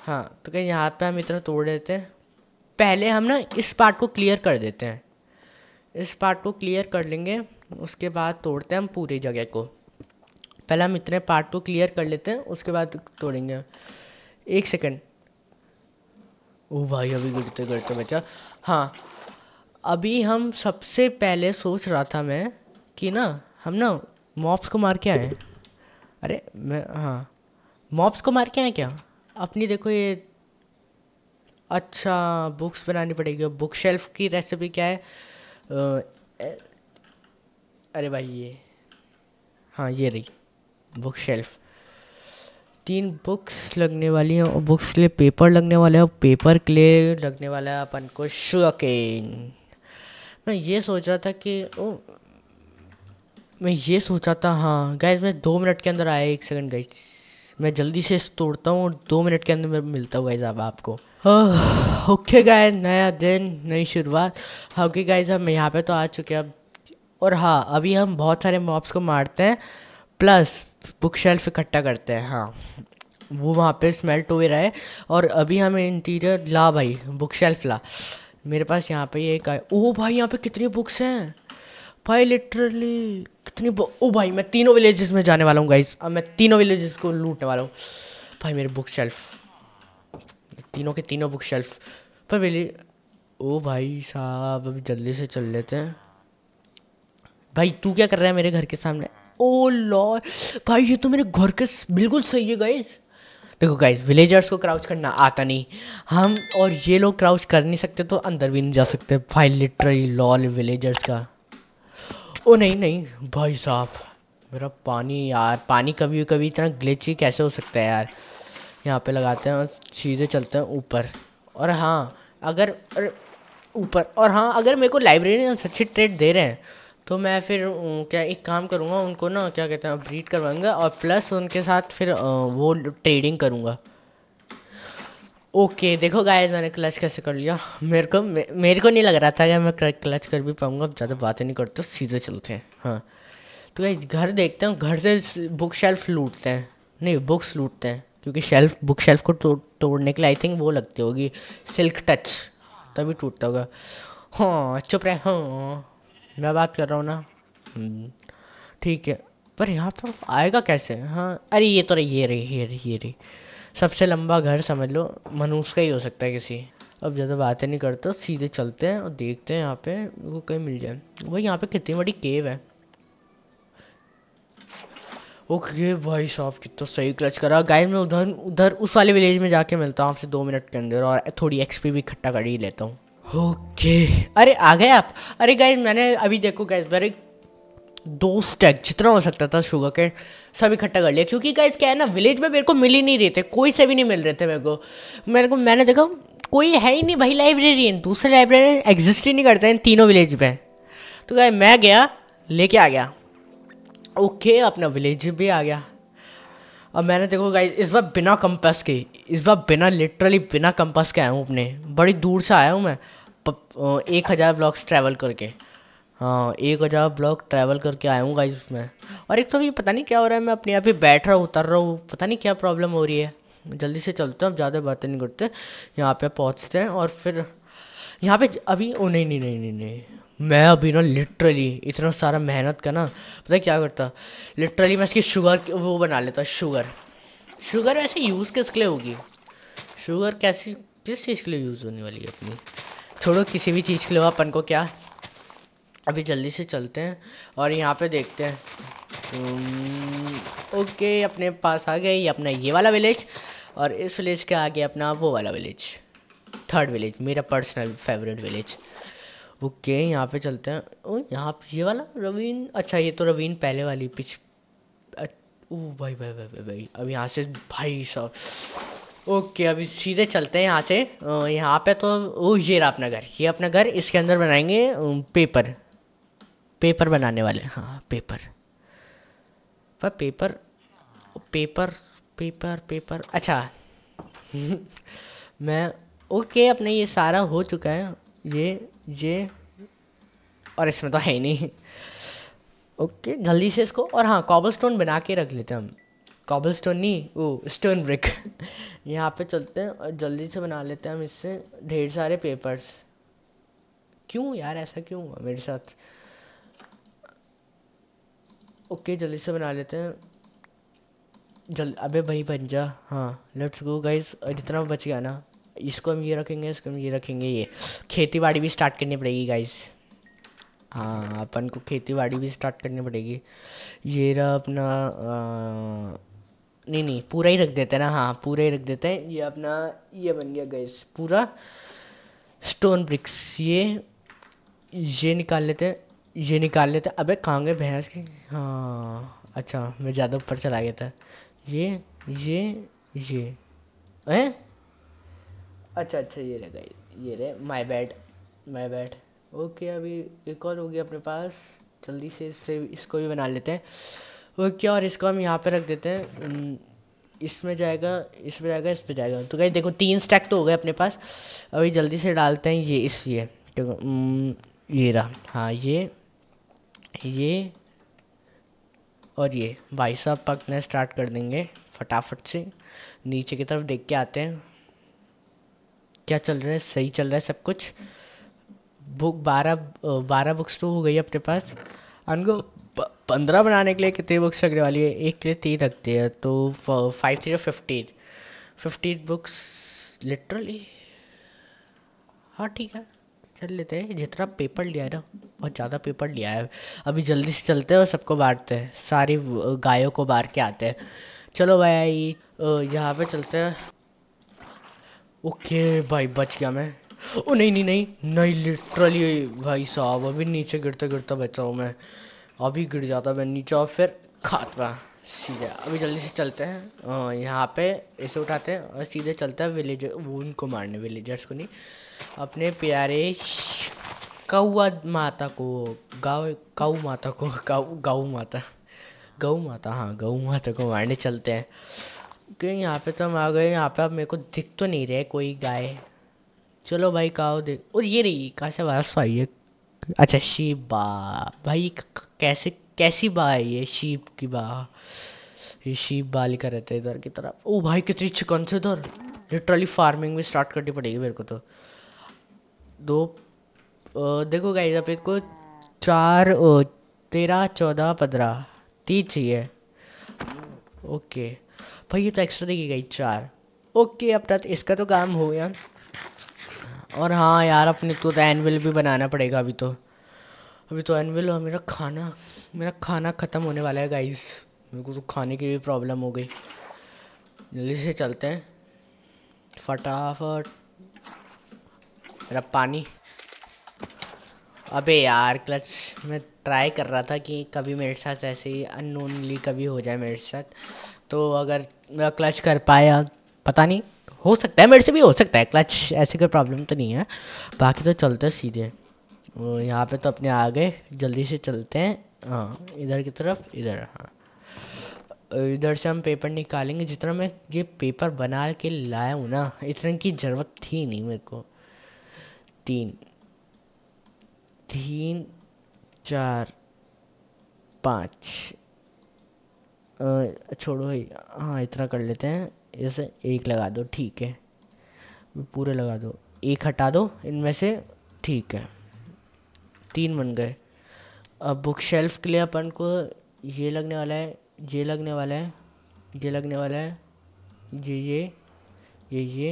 [SPEAKER 1] हाँ तो क्या यहाँ पे हम इतना तोड़ देते हैं पहले हम ना इस पार्ट को क्लियर कर देते हैं इस पार्ट को क्लियर कर लेंगे उसके बाद तोड़ते हैं हम पूरी जगह को पहले हम इतने पार्ट को क्लियर कर लेते हैं उसके बाद तोड़ेंगे एक सेकेंड ओ भाई अभी गिरते गिरते बचा हाँ अभी हम सबसे पहले सोच रहा था मैं कि ना हम ना मॉप्स को मार के आए अरे मैं हाँ मॉप्स को मार के आए क्या अपनी देखो ये अच्छा बुक्स बनानी पड़ेगी बुक शेल्फ की रेसिपी क्या है आ, अरे भाई ये हाँ ये रही बुक शेल्फ तीन बुक्स लगने वाली हैं और बुक्स के लिए पेपर लगने वाला है और पेपर के लिए लगने वाला है अपन को शुअकेन मैं ये सोच रहा था कि ओ मैं ये सोचा था हाँ गैस मैं दो मिनट के अंदर आया एक सेकंड गैस मैं जल्दी से तोड़ता हूँ और दो मिनट के अंदर मैं मिलता हूँ गैस अब आपको ओके गाइज नया दिन नई शुरुआत ओके गाइज मैं यहाँ पे तो आ चुके हैं अब और हाँ अभी हम बहुत सारे मॉब्स को मारते हैं प्लस बुक शेल्फ इकट्ठा करते हैं हाँ वो वहाँ पे स्मेल्ट रहा है और अभी हमें इंटीरियर ला भाई बुक शेल्फ ला मेरे पास यहाँ पे एक आए ओ भाई यहाँ पे कितनी बुक्स हैं भाई लिटरली कितनी ओ भाई मैं तीनों विलेजेस में जाने वाला हूँ गाइस अब मैं तीनों विलेजेस को लूटने वाला हूँ भाई मेरे बुक शेल्फ तीनों के तीनों बुक शेल्फ पर विले ओ भाई साहब अभी जल्दी से चल लेते हैं भाई तू क्या कर रहा है मेरे घर के सामने ओ लॉ भाई ये तो मेरे घर के बिल्कुल सही है गाइज देखो गाइज विलेजर्स को क्राउच करना आता नहीं हम और ये लोग क्राउच कर नहीं सकते तो अंदर भी नहीं जा सकते भाई लिटरली लॉल विलेजर्स का ओ नहीं नहीं भाई साहब मेरा पानी यार पानी कभी कभी इतना ग्लिच ही कैसे हो सकता है यार यहाँ पे लगाते हैं और सीधे चलते हैं ऊपर और हाँ अगर ऊपर और हाँ अगर मेरे को लाइब्रेरी सच्ची ट्रेड दे रहे हैं तो मैं फिर क्या एक काम करूँगा उनको ना क्या कहते हैं ब्रीड करवाऊँगा और प्लस उनके साथ फिर वो ट्रेडिंग करूँगा ओके देखो गायज मैंने क्लच कैसे कर लिया मेरे को मे, मेरे को नहीं लग रहा था कि मैं क्लच कर भी पाऊँगा अब ज़्यादा बातें नहीं करते सीधे चलते हैं हाँ तो गाइज घर देखते हैं घर से बुक शेल्फ लूटते हैं नहीं बुक्स लूटते हैं क्योंकि शेल्फ बुक शेल्फ को तो, तोड़ने के लिए आई थिंक वो लगती होगी सिल्क टच तभी टूटता होगा हाँ चुप रहे हाँ मैं बात कर रहा हूँ ना हम्म। ठीक है पर यहाँ पर आएगा कैसे हाँ अरे ये तो रही ये रही ये रही ये रही सबसे लंबा घर समझ लो मनुष्य का ही हो सकता है किसी अब ज़्यादा बातें नहीं करते तो सीधे चलते हैं और देखते हैं यहाँ पे वो कहीं मिल जाए भाई यहाँ पे कितनी बड़ी केव है ओके भाई साहब कितना सही क्लच करा गाय मैं उधर उधर उस वाले विलेज में जाके मिलता हूँ आपसे दो मिनट के अंदर और थोड़ी एक्सपी भी इकट्ठा कर ही लेता हूँ ओके अरे आ गए आप अरे गाइज मैंने अभी देखो गाइज मेरे दो स्टैक जितना हो सकता था शुगर के सब इकट्ठा कर लिया क्योंकि गाइज क्या है ना विलेज में मेरे को मिल ही नहीं रहे थे कोई से भी नहीं मिल रहे थे मेरे को मेरे को मैंने देखा कोई है ही नहीं भाई लाइब्रेरियन दूसरे लाइब्रेरियन एग्जिस्ट ही नहीं करते हैं तीनों विलेज में तो गाय मैं गया लेके आ गया ओके अपना विलेज भी आ गया अब मैंने देखो गाइज इस बार बिना कंपस के इस बार बिना लिटरली बिना कंपस के आया हूँ अपने बड़ी दूर से आया हूँ मैं एक हज़ार ब्लॉक्स ट्रैवल करके हाँ एक हज़ार ब्लॉक ट्रैवल करके आया हूँ गाइज मैं और एक तो अभी पता नहीं क्या हो रहा है मैं अपने आप ही बैठ रहा हूँ उतर रहा हूँ पता नहीं क्या प्रॉब्लम हो रही है जल्दी से चलते हैं अब ज़्यादा बातें नहीं करते यहाँ पे पहुँचते हैं और फिर यहाँ पे अभी ओ नहीं नहीं नहीं नहीं नहीं मैं अभी ना लिटरली इतना सारा मेहनत का ना पता क्या करता लिटरली मैं इसकी शुगर वो बना लेता शुगर शुगर वैसे यूज़ किसके लिए होगी शुगर कैसी किस चीज़ के लिए यूज़ होने वाली है अपनी छोड़ो किसी भी चीज़ के लिए अपन को क्या अभी जल्दी से चलते हैं और यहाँ पे देखते हैं ओके अपने पास आ गए ये अपना ये वाला विलेज और इस विलेज के आगे अपना वो वाला विलेज थर्ड विलेज मेरा पर्सनल फेवरेट विलेज ओके यहाँ पे चलते हैं ओ यहाँ पे ये वाला रवीन अच्छा ये तो रवीन पहले वाली पिछ ओ भाई भाई भाई भाई, भाई अब यहाँ से भाई साहब ओके अभी सीधे चलते हैं यहाँ से यहाँ पे तो वो ये रहा अपना घर ये अपना घर इसके अंदर बनाएंगे पेपर पेपर बनाने वाले हाँ पेपर पर पेपर पेपर पेपर पेपर अच्छा मैं ओके अपने ये सारा हो चुका है ये ये और इसमें तो है ही नहीं ओके जल्दी से इसको और हाँ कॉबल स्टोन बना के रख लेते हैं हम कॉबल स्टोन नहीं वो स्टोन ब्रिक यहाँ पे चलते हैं और जल्दी से बना लेते हैं हम इससे ढेर सारे पेपर्स क्यों यार ऐसा क्यों हुआ मेरे साथ ओके जल्दी से बना लेते हैं जल अबे भाई बन जा हाँ लेट्स गो गाइस इतना बच गया ना इसको हम ये रखेंगे इसको हम ये रखेंगे ये खेती बाड़ी भी स्टार्ट करनी पड़ेगी गाइस हाँ अपन को खेती बाड़ी भी स्टार्ट करनी पड़ेगी ये रहा अपना आ, नहीं नहीं पूरा ही रख देते हैं ना हाँ पूरा ही रख देते हैं ये अपना ये बन गया गैस पूरा स्टोन ब्रिक्स ये ये निकाल लेते हैं ये निकाल लेते हैं अबे कहाँ गए भैंस की हाँ अच्छा मैं ज़्यादा ऊपर चला गया था ये ये ये हैं अच्छा अच्छा ये रहे गए ये रहे my bad my bad okay अभी एक और हो गया अपने पास जल्दी से इससे इसको भी बना लेते हैं वो क्या और इसको हम यहाँ पे रख देते हैं इसमें जाएगा इसमें जाएगा इस पर जाएगा तो कहीं देखो तीन स्टैक तो हो गए अपने पास अभी जल्दी से डालते हैं ये इस ये तो, ये रहा हाँ ये ये और ये भाई साहब पकना स्टार्ट कर देंगे फटाफट से नीचे की तरफ देख के आते हैं क्या चल रहा है सही चल रहा है सब कुछ बुक बारह बारह बुक्स तो हो गई अपने पास अनको पंद्रह बनाने के लिए कितने बुक्स रखने वाली है एक के लिए तीन रखते हैं तो five three fifteen fifteen books literally हाँ ठीक है चल लेते हैं जितना पेपर लिया है ना बहुत ज़्यादा पेपर लिया है अभी जल्दी से चलते हैं और सबको बांटते हैं सारी गायों को बार के आते हैं चलो भाई यहाँ पे चलते हैं ओके भाई बच गया मैं ओ नहीं नहीं नहीं नहीं लिटरली भाई साहब अभी नीचे गिरते गिरते बचाऊँ मैं अभी गिर जाता मैं नीचे और फिर खात्मा सीधा अभी जल्दी से चलते हैं यहाँ पे इसे उठाते हैं और सीधे चलते हैं विलेजर वो उनको मारने विलेजर्स को नहीं अपने प्यारे कौआ माता को गाँव काऊ माता को गाऊ माता गौ माता हाँ गौ माता को मारने चलते हैं क्योंकि यहाँ पे तो हम आ गए यहाँ पे अब मेरे को दिख तो नहीं रहे कोई गाय चलो भाई काओ देख और ये रही कहाँ से आवाज़ आई है अच्छा शीप बा भाई कैसे कैसी बा है ये शीप की बा ये शीप बा लिखा रहता है इधर की तरफ ओ भाई कितनी चिकन से इधर लिटरली फार्मिंग में स्टार्ट करनी पड़ेगी मेरे को तो दो देखो गाइस अब को चार तेरह चौदह पंद्रह तीन चाहिए ओके भाई ये तो एक्स्ट्रा देगी गई चार ओके अपना तो इसका तो काम हो गया और हाँ यार अपने तो एनविल तो भी बनाना पड़ेगा अभी तो अभी तो एनविल और मेरा खाना मेरा खाना ख़त्म होने वाला है गाइस मेरे को तो खाने की भी प्रॉब्लम हो गई जल्दी से चलते हैं फटाफट मेरा पानी अबे यार क्लच मैं ट्राई कर रहा था कि कभी मेरे साथ ऐसे ही अननोनली कभी हो जाए मेरे साथ तो अगर मैं क्लच कर पाया पता नहीं हो सकता है मेरे से भी हो सकता है क्लच ऐसी कोई प्रॉब्लम तो नहीं है बाकी तो चलते सीधे यहाँ पे तो अपने आ गए जल्दी से चलते हैं हाँ इधर की तरफ इधर हाँ इधर से हम पेपर निकालेंगे जितना मैं ये पेपर बना के लाया हूँ ना इतने की ज़रूरत थी नहीं मेरे को तीन तीन चार पाँच छोड़ो भाई हाँ इतना कर लेते हैं जैसे एक लगा दो ठीक है पूरे लगा दो एक हटा दो इनमें से ठीक है तीन बन गए अब बुक शेल्फ के लिए अपन को ये लगने वाला है ये लगने वाला है ये लगने वाला है ये ये ये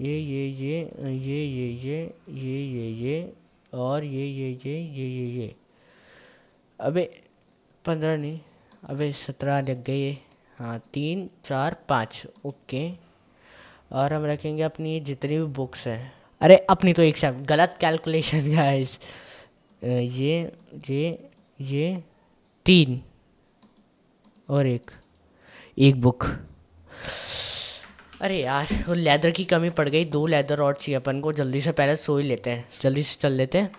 [SPEAKER 1] ये ये ये ये ये ये ये ये ये ये और ये ये ये ये ये ये अबे पंद्रह नहीं अबे सत्रह लग गए हाँ तीन चार पाँच ओके और हम रखेंगे अपनी जितनी भी बुक्स हैं अरे अपनी तो एक साथ गलत कैलकुलेशन गाइस ये ये ये तीन और एक एक बुक अरे यार वो लेदर की कमी पड़ गई दो लेदर और चाहिए अपन को जल्दी से पहले सो ही लेते हैं जल्दी से चल लेते हैं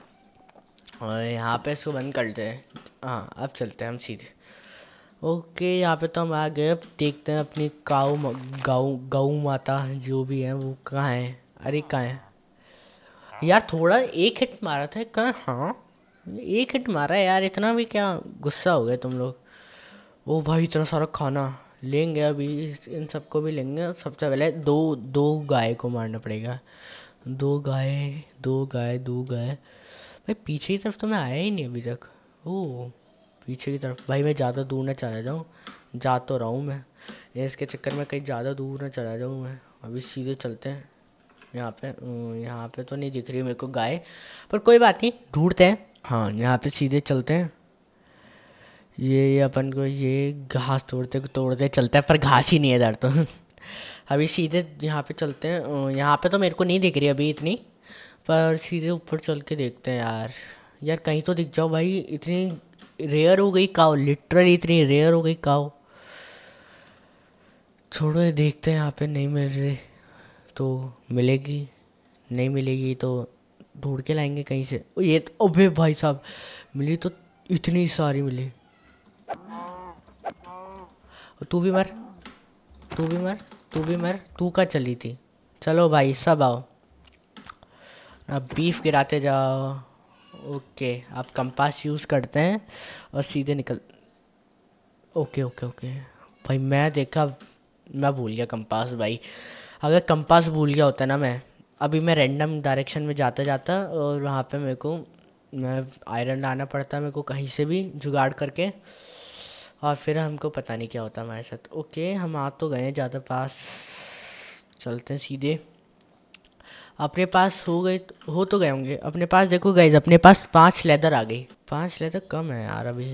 [SPEAKER 1] और यहाँ पे इसको बंद करते हैं हाँ अब चलते हैं हम सीधे ओके यहाँ पे तो हम आ गए देखते हैं अपनी काऊ गऊ गऊ माता जो भी है वो कहाँ है अरे कहाँ है यार थोड़ा एक हिट मारा था कहाँ हाँ एक हिट मारा है यार इतना भी क्या गुस्सा हो गया तुम लोग ओ भाई इतना सारा खाना लेंगे अभी इन सबको भी लेंगे सबसे पहले दो दो गाय को मारना पड़ेगा दो गाय दो गाय दो गाय भाई पीछे की तरफ तो मैं आया ही नहीं अभी तक ओ पीछे की तरफ भाई मैं ज़्यादा दूर ना चला जाऊँ जा तो रहा हूँ मैं इसके चक्कर में कहीं ज़्यादा दूर ना चला जाऊँ मैं अभी सीधे चलते हैं यहाँ पे हम्म, यहाँ पे तो नहीं दिख रही मेरे को गाय पर कोई बात नहीं ढूंढते हैं हाँ यहाँ पे सीधे चलते हैं ये अपन को ये घास तोड़ते तोड़ते चलते हैं पर घास ही नहीं है इधर तो अभी सीधे यहाँ पे चलते हैं यहाँ पे तो मेरे को नहीं दिख रही अभी इतनी पर सीधे ऊपर चल के देखते हैं यार यार कहीं तो दिख जाओ भाई इतनी रेयर हो गई काओ लिटरली इतनी रेयर हो गई काओ छोड़ो देखते हैं यहाँ पे नहीं मिल रही तो मिलेगी नहीं मिलेगी तो ढूंढ के लाएंगे कहीं से ये तो अबे भाई साहब मिली तो इतनी सारी मिली तू भी मर तू भी मर तू भी मर तू का चली थी चलो भाई सब आओ अब बीफ गिराते जाओ ओके आप कंपास यूज़ करते हैं और सीधे निकल ओके ओके ओके भाई मैं देखा मैं भूल गया कंपास भाई अगर कंपास भूल गया होता ना मैं अभी मैं रैंडम डायरेक्शन में जाता जाता और वहाँ पे मेरे को मैं आयरन लाना पड़ता मेरे को कहीं से भी जुगाड़ करके और फिर हमको पता नहीं क्या होता हमारे साथ ओके हम आ तो गए ज़्यादा पास चलते हैं सीधे अपने पास हो गए हो तो गए होंगे अपने पास देखो गाइज अपने पास पांच लेदर आ गई पांच लेदर कम है यार अभी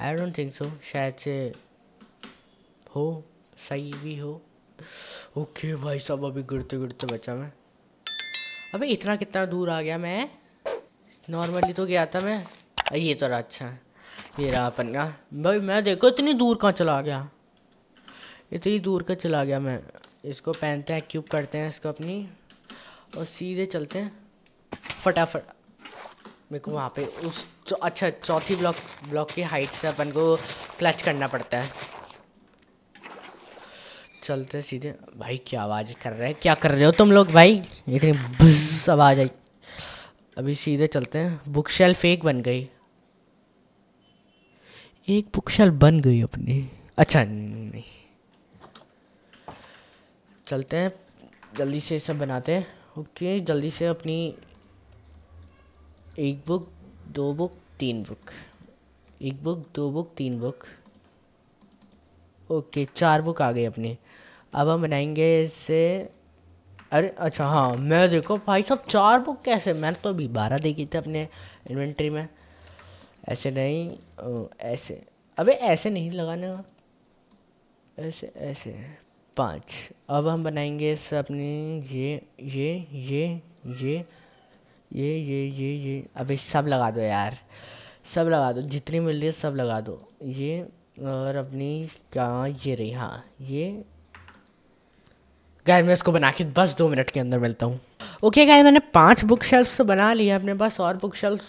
[SPEAKER 1] आई डोंट थिंक सो शायद से हो सही भी हो ओके भाई सब अभी गिरते गिरते बचा मैं अबे इतना कितना दूर आ गया मैं नॉर्मली तो गया था मैं ये तो रहा अच्छा है ये रहा अपन भाई मैं देखो इतनी दूर कहाँ चला गया इतनी दूर का चला गया मैं इसको पहनते हैं क्यूब करते हैं इसको अपनी और सीधे चलते हैं फटाफट मेरे को वहाँ पे उस चो, अच्छा चौथी ब्लॉक ब्लॉक की हाइट से अपन को क्लच करना पड़ता है चलते सीधे भाई क्या आवाज़ कर रहे हैं क्या कर रहे हो तुम लोग भाई इतनी बस आवाज़ आई अभी सीधे चलते हैं बुक शेल्फ एक बन गई एक बुक शेल्फ बन गई अपनी अच्छा नहीं चलते हैं जल्दी से सब बनाते हैं ओके जल्दी से अपनी एक बुक दो बुक तीन बुक एक बुक दो बुक तीन बुक ओके चार बुक आ गई अपनी अब हम बनाएंगे इससे अरे अच्छा हाँ मैं देखो भाई साहब चार बुक कैसे मैंने तो अभी बारह देखी थी अपने इन्वेंट्री में ऐसे नहीं ओ, ऐसे अबे ऐसे नहीं लगाने का ऐसे ऐसे पाँच अब हम बनाएंगे इस अपने ये ये ये ये ये ये ये ये अभी सब लगा दो यार सब लगा दो जितनी मिल रही है सब लगा दो ये और अपनी क्या ये रही हाँ ये गाय मैं इसको बना के बस दो मिनट के अंदर मिलता हूँ ओके okay, गाय मैंने पांच बुक शेल्फ तो बना लिया अपने पास और बुक शेल्फ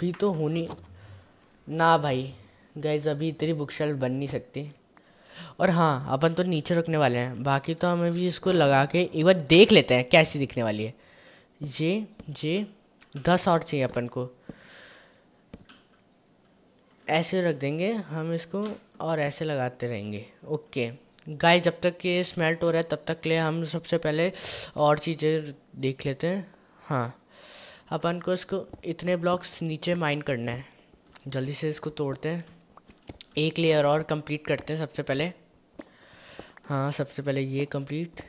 [SPEAKER 1] भी तो होनी ना भाई गाइज अभी इतनी बुक शेल्फ बन नहीं सकती और हाँ अपन तो नीचे रखने वाले हैं बाकी तो हम अभी इसको लगा के एक बार देख लेते हैं कैसी दिखने वाली है ये ये दस और चाहिए अपन को ऐसे रख देंगे हम इसको और ऐसे लगाते रहेंगे ओके गाय जब तक ये स्मेल्ट हो रहा है तब तक के लिए हम सबसे पहले और चीज़ें देख लेते हैं हाँ अपन को इसको इतने ब्लॉक्स नीचे माइन करना है जल्दी से इसको तोड़ते हैं एक लेयर और कंप्लीट करते हैं सबसे पहले हाँ सबसे पहले ये कंप्लीट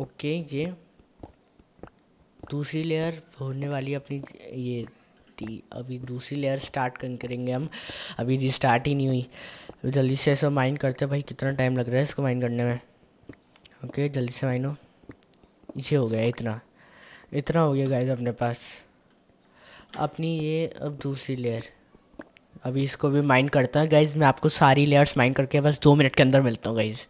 [SPEAKER 1] ओके ये दूसरी लेयर होने वाली अपनी ये थी अभी दूसरी लेयर स्टार्ट करेंगे हम अभी जी स्टार्ट ही नहीं हुई जल्दी से ऐसा माइन करते भाई कितना टाइम लग रहा है इसको माइन करने में ओके जल्दी से माइन हो ये हो गया इतना इतना हो गया गाइज अपने पास अपनी ये अब दूसरी लेयर अभी इसको भी माइंड करता है गाइज मैं आपको सारी लेयर्स माइंड करके बस दो मिनट के अंदर मिलता हूँ गाइज़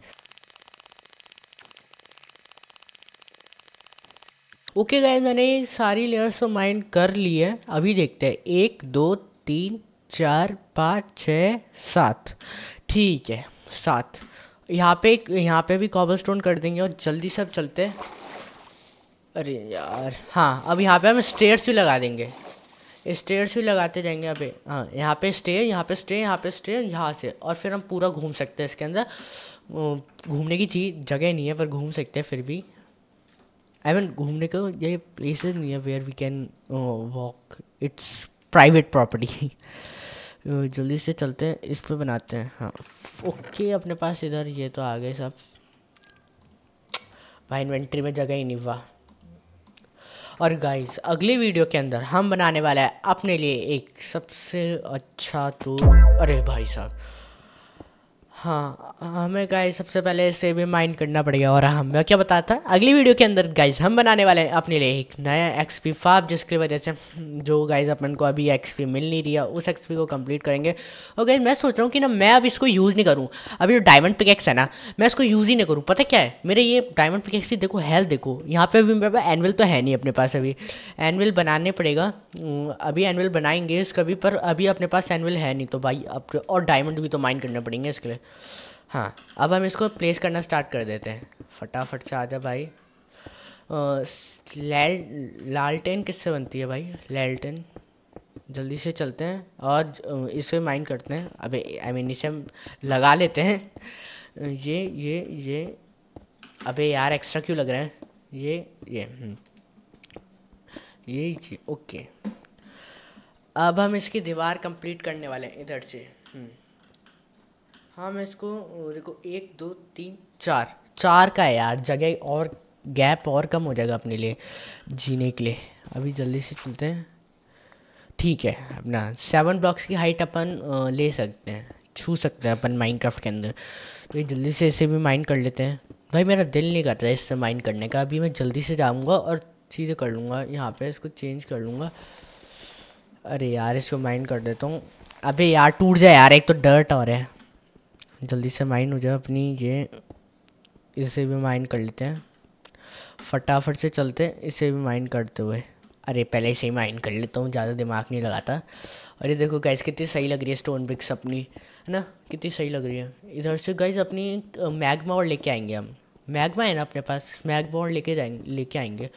[SPEAKER 1] ओके गाइज मैंने सारी लेयर्स तो माइंड कर ली है अभी देखते हैं एक दो तीन चार पाँच छ सात ठीक है सात यहाँ पे यहाँ पे भी कॉबल स्टोन कर देंगे और जल्दी सब चलते अरे यार हाँ अब यहाँ पे हम स्टेयर्स भी लगा देंगे स्टेयर्स भी लगाते जाएंगे अभी हाँ यहाँ पे स्टेयर यहाँ पे स्टेयर यहाँ पे स्टेयर यहाँ से और फिर हम पूरा घूम सकते हैं इसके अंदर घूमने की चीज जगह नहीं है पर घूम सकते हैं फिर भी आई मीन घूमने को ये प्लेस नहीं है where we can walk it's private property जल्दी से चलते हैं इस पर बनाते हैं हाँ ओके अपने पास इधर ये तो आ गए सब भाई इन्वेंट्री में जगह ही नहीं हुआ और गाइस अगली वीडियो के अंदर हम बनाने वाला है अपने लिए एक सबसे अच्छा तो अरे भाई साहब हाँ हमें गाइस सबसे पहले इसे भी माइंड करना पड़ेगा और हम मैं क्या बताया था अगली वीडियो के अंदर गाइस हम बनाने वाले हैं अपने लिए एक नया एक्सपी फाप जिसकी वजह से जो गाइस अपन को अभी एक्सपी मिल नहीं रही है उस एक्सपी को कंप्लीट करेंगे और गाइस मैं सोच रहा हूँ कि ना मैं अब इसको यूज़ नहीं करूँ अभी जो डायमंड पिकेक्स है ना मैं इसको यूज़ ही नहीं करूँ पता क्या है मेरे ये डायमंड पिकेक्स की देखो हेल्थ देखो यहाँ पर भी मेरे पास एनविल तो है नहीं अपने पास अभी एनविल बनाने पड़ेगा अभी एनविल बनाएंगे इसका भी पर अभी अपने पास एनविल है नहीं तो भाई अब और डायमंड भी तो माइंड करने पड़ेंगे इसके लिए हाँ अब हम इसको प्लेस करना स्टार्ट कर देते हैं फटाफट से आजा भाई लालटेन किससे बनती है भाई लालटेन जल्दी से चलते हैं और इसे माइन करते हैं अबे आई मीन इसे हम लगा लेते हैं ये ये ये अबे यार एक्स्ट्रा क्यों लग रहे हैं ये ये हम्म। ये ये ओके अब हम इसकी दीवार कंप्लीट करने वाले हैं इधर से हम्म। हाँ मैं इसको देखो एक दो तीन चार चार का है यार जगह और गैप और कम हो जाएगा अपने लिए जीने के लिए अभी जल्दी से चलते हैं ठीक है अपना सेवन ब्लॉक्स की हाइट अपन ले सकते हैं छू सकते हैं अपन माइनक्राफ्ट के अंदर तो ये जल्दी से इसे भी माइंड कर लेते हैं भाई मेरा दिल नहीं करता है इससे माइंड करने का अभी मैं जल्दी से जाऊँगा और सीधे कर लूँगा यहाँ पे इसको चेंज कर लूँगा अरे यार इसको माइंड कर देता हूँ अबे यार टूट जाए यार एक तो डर्ट और है जल्दी से माइन हो जाए अपनी ये इसे भी माइन कर लेते हैं फटाफट से चलते इसे भी माइन करते हुए अरे पहले इसे ही माइन कर लेता हूँ ज़्यादा दिमाग नहीं लगाता और देखो गैस कितनी सही लग रही है स्टोन ब्रिक्स अपनी है ना कितनी सही लग रही है इधर से गैस अपनी मैगमा और लेके आएंगे हम मैगमा है ना अपने पास मैगमा और लेके जाएंगे लेके आएंगे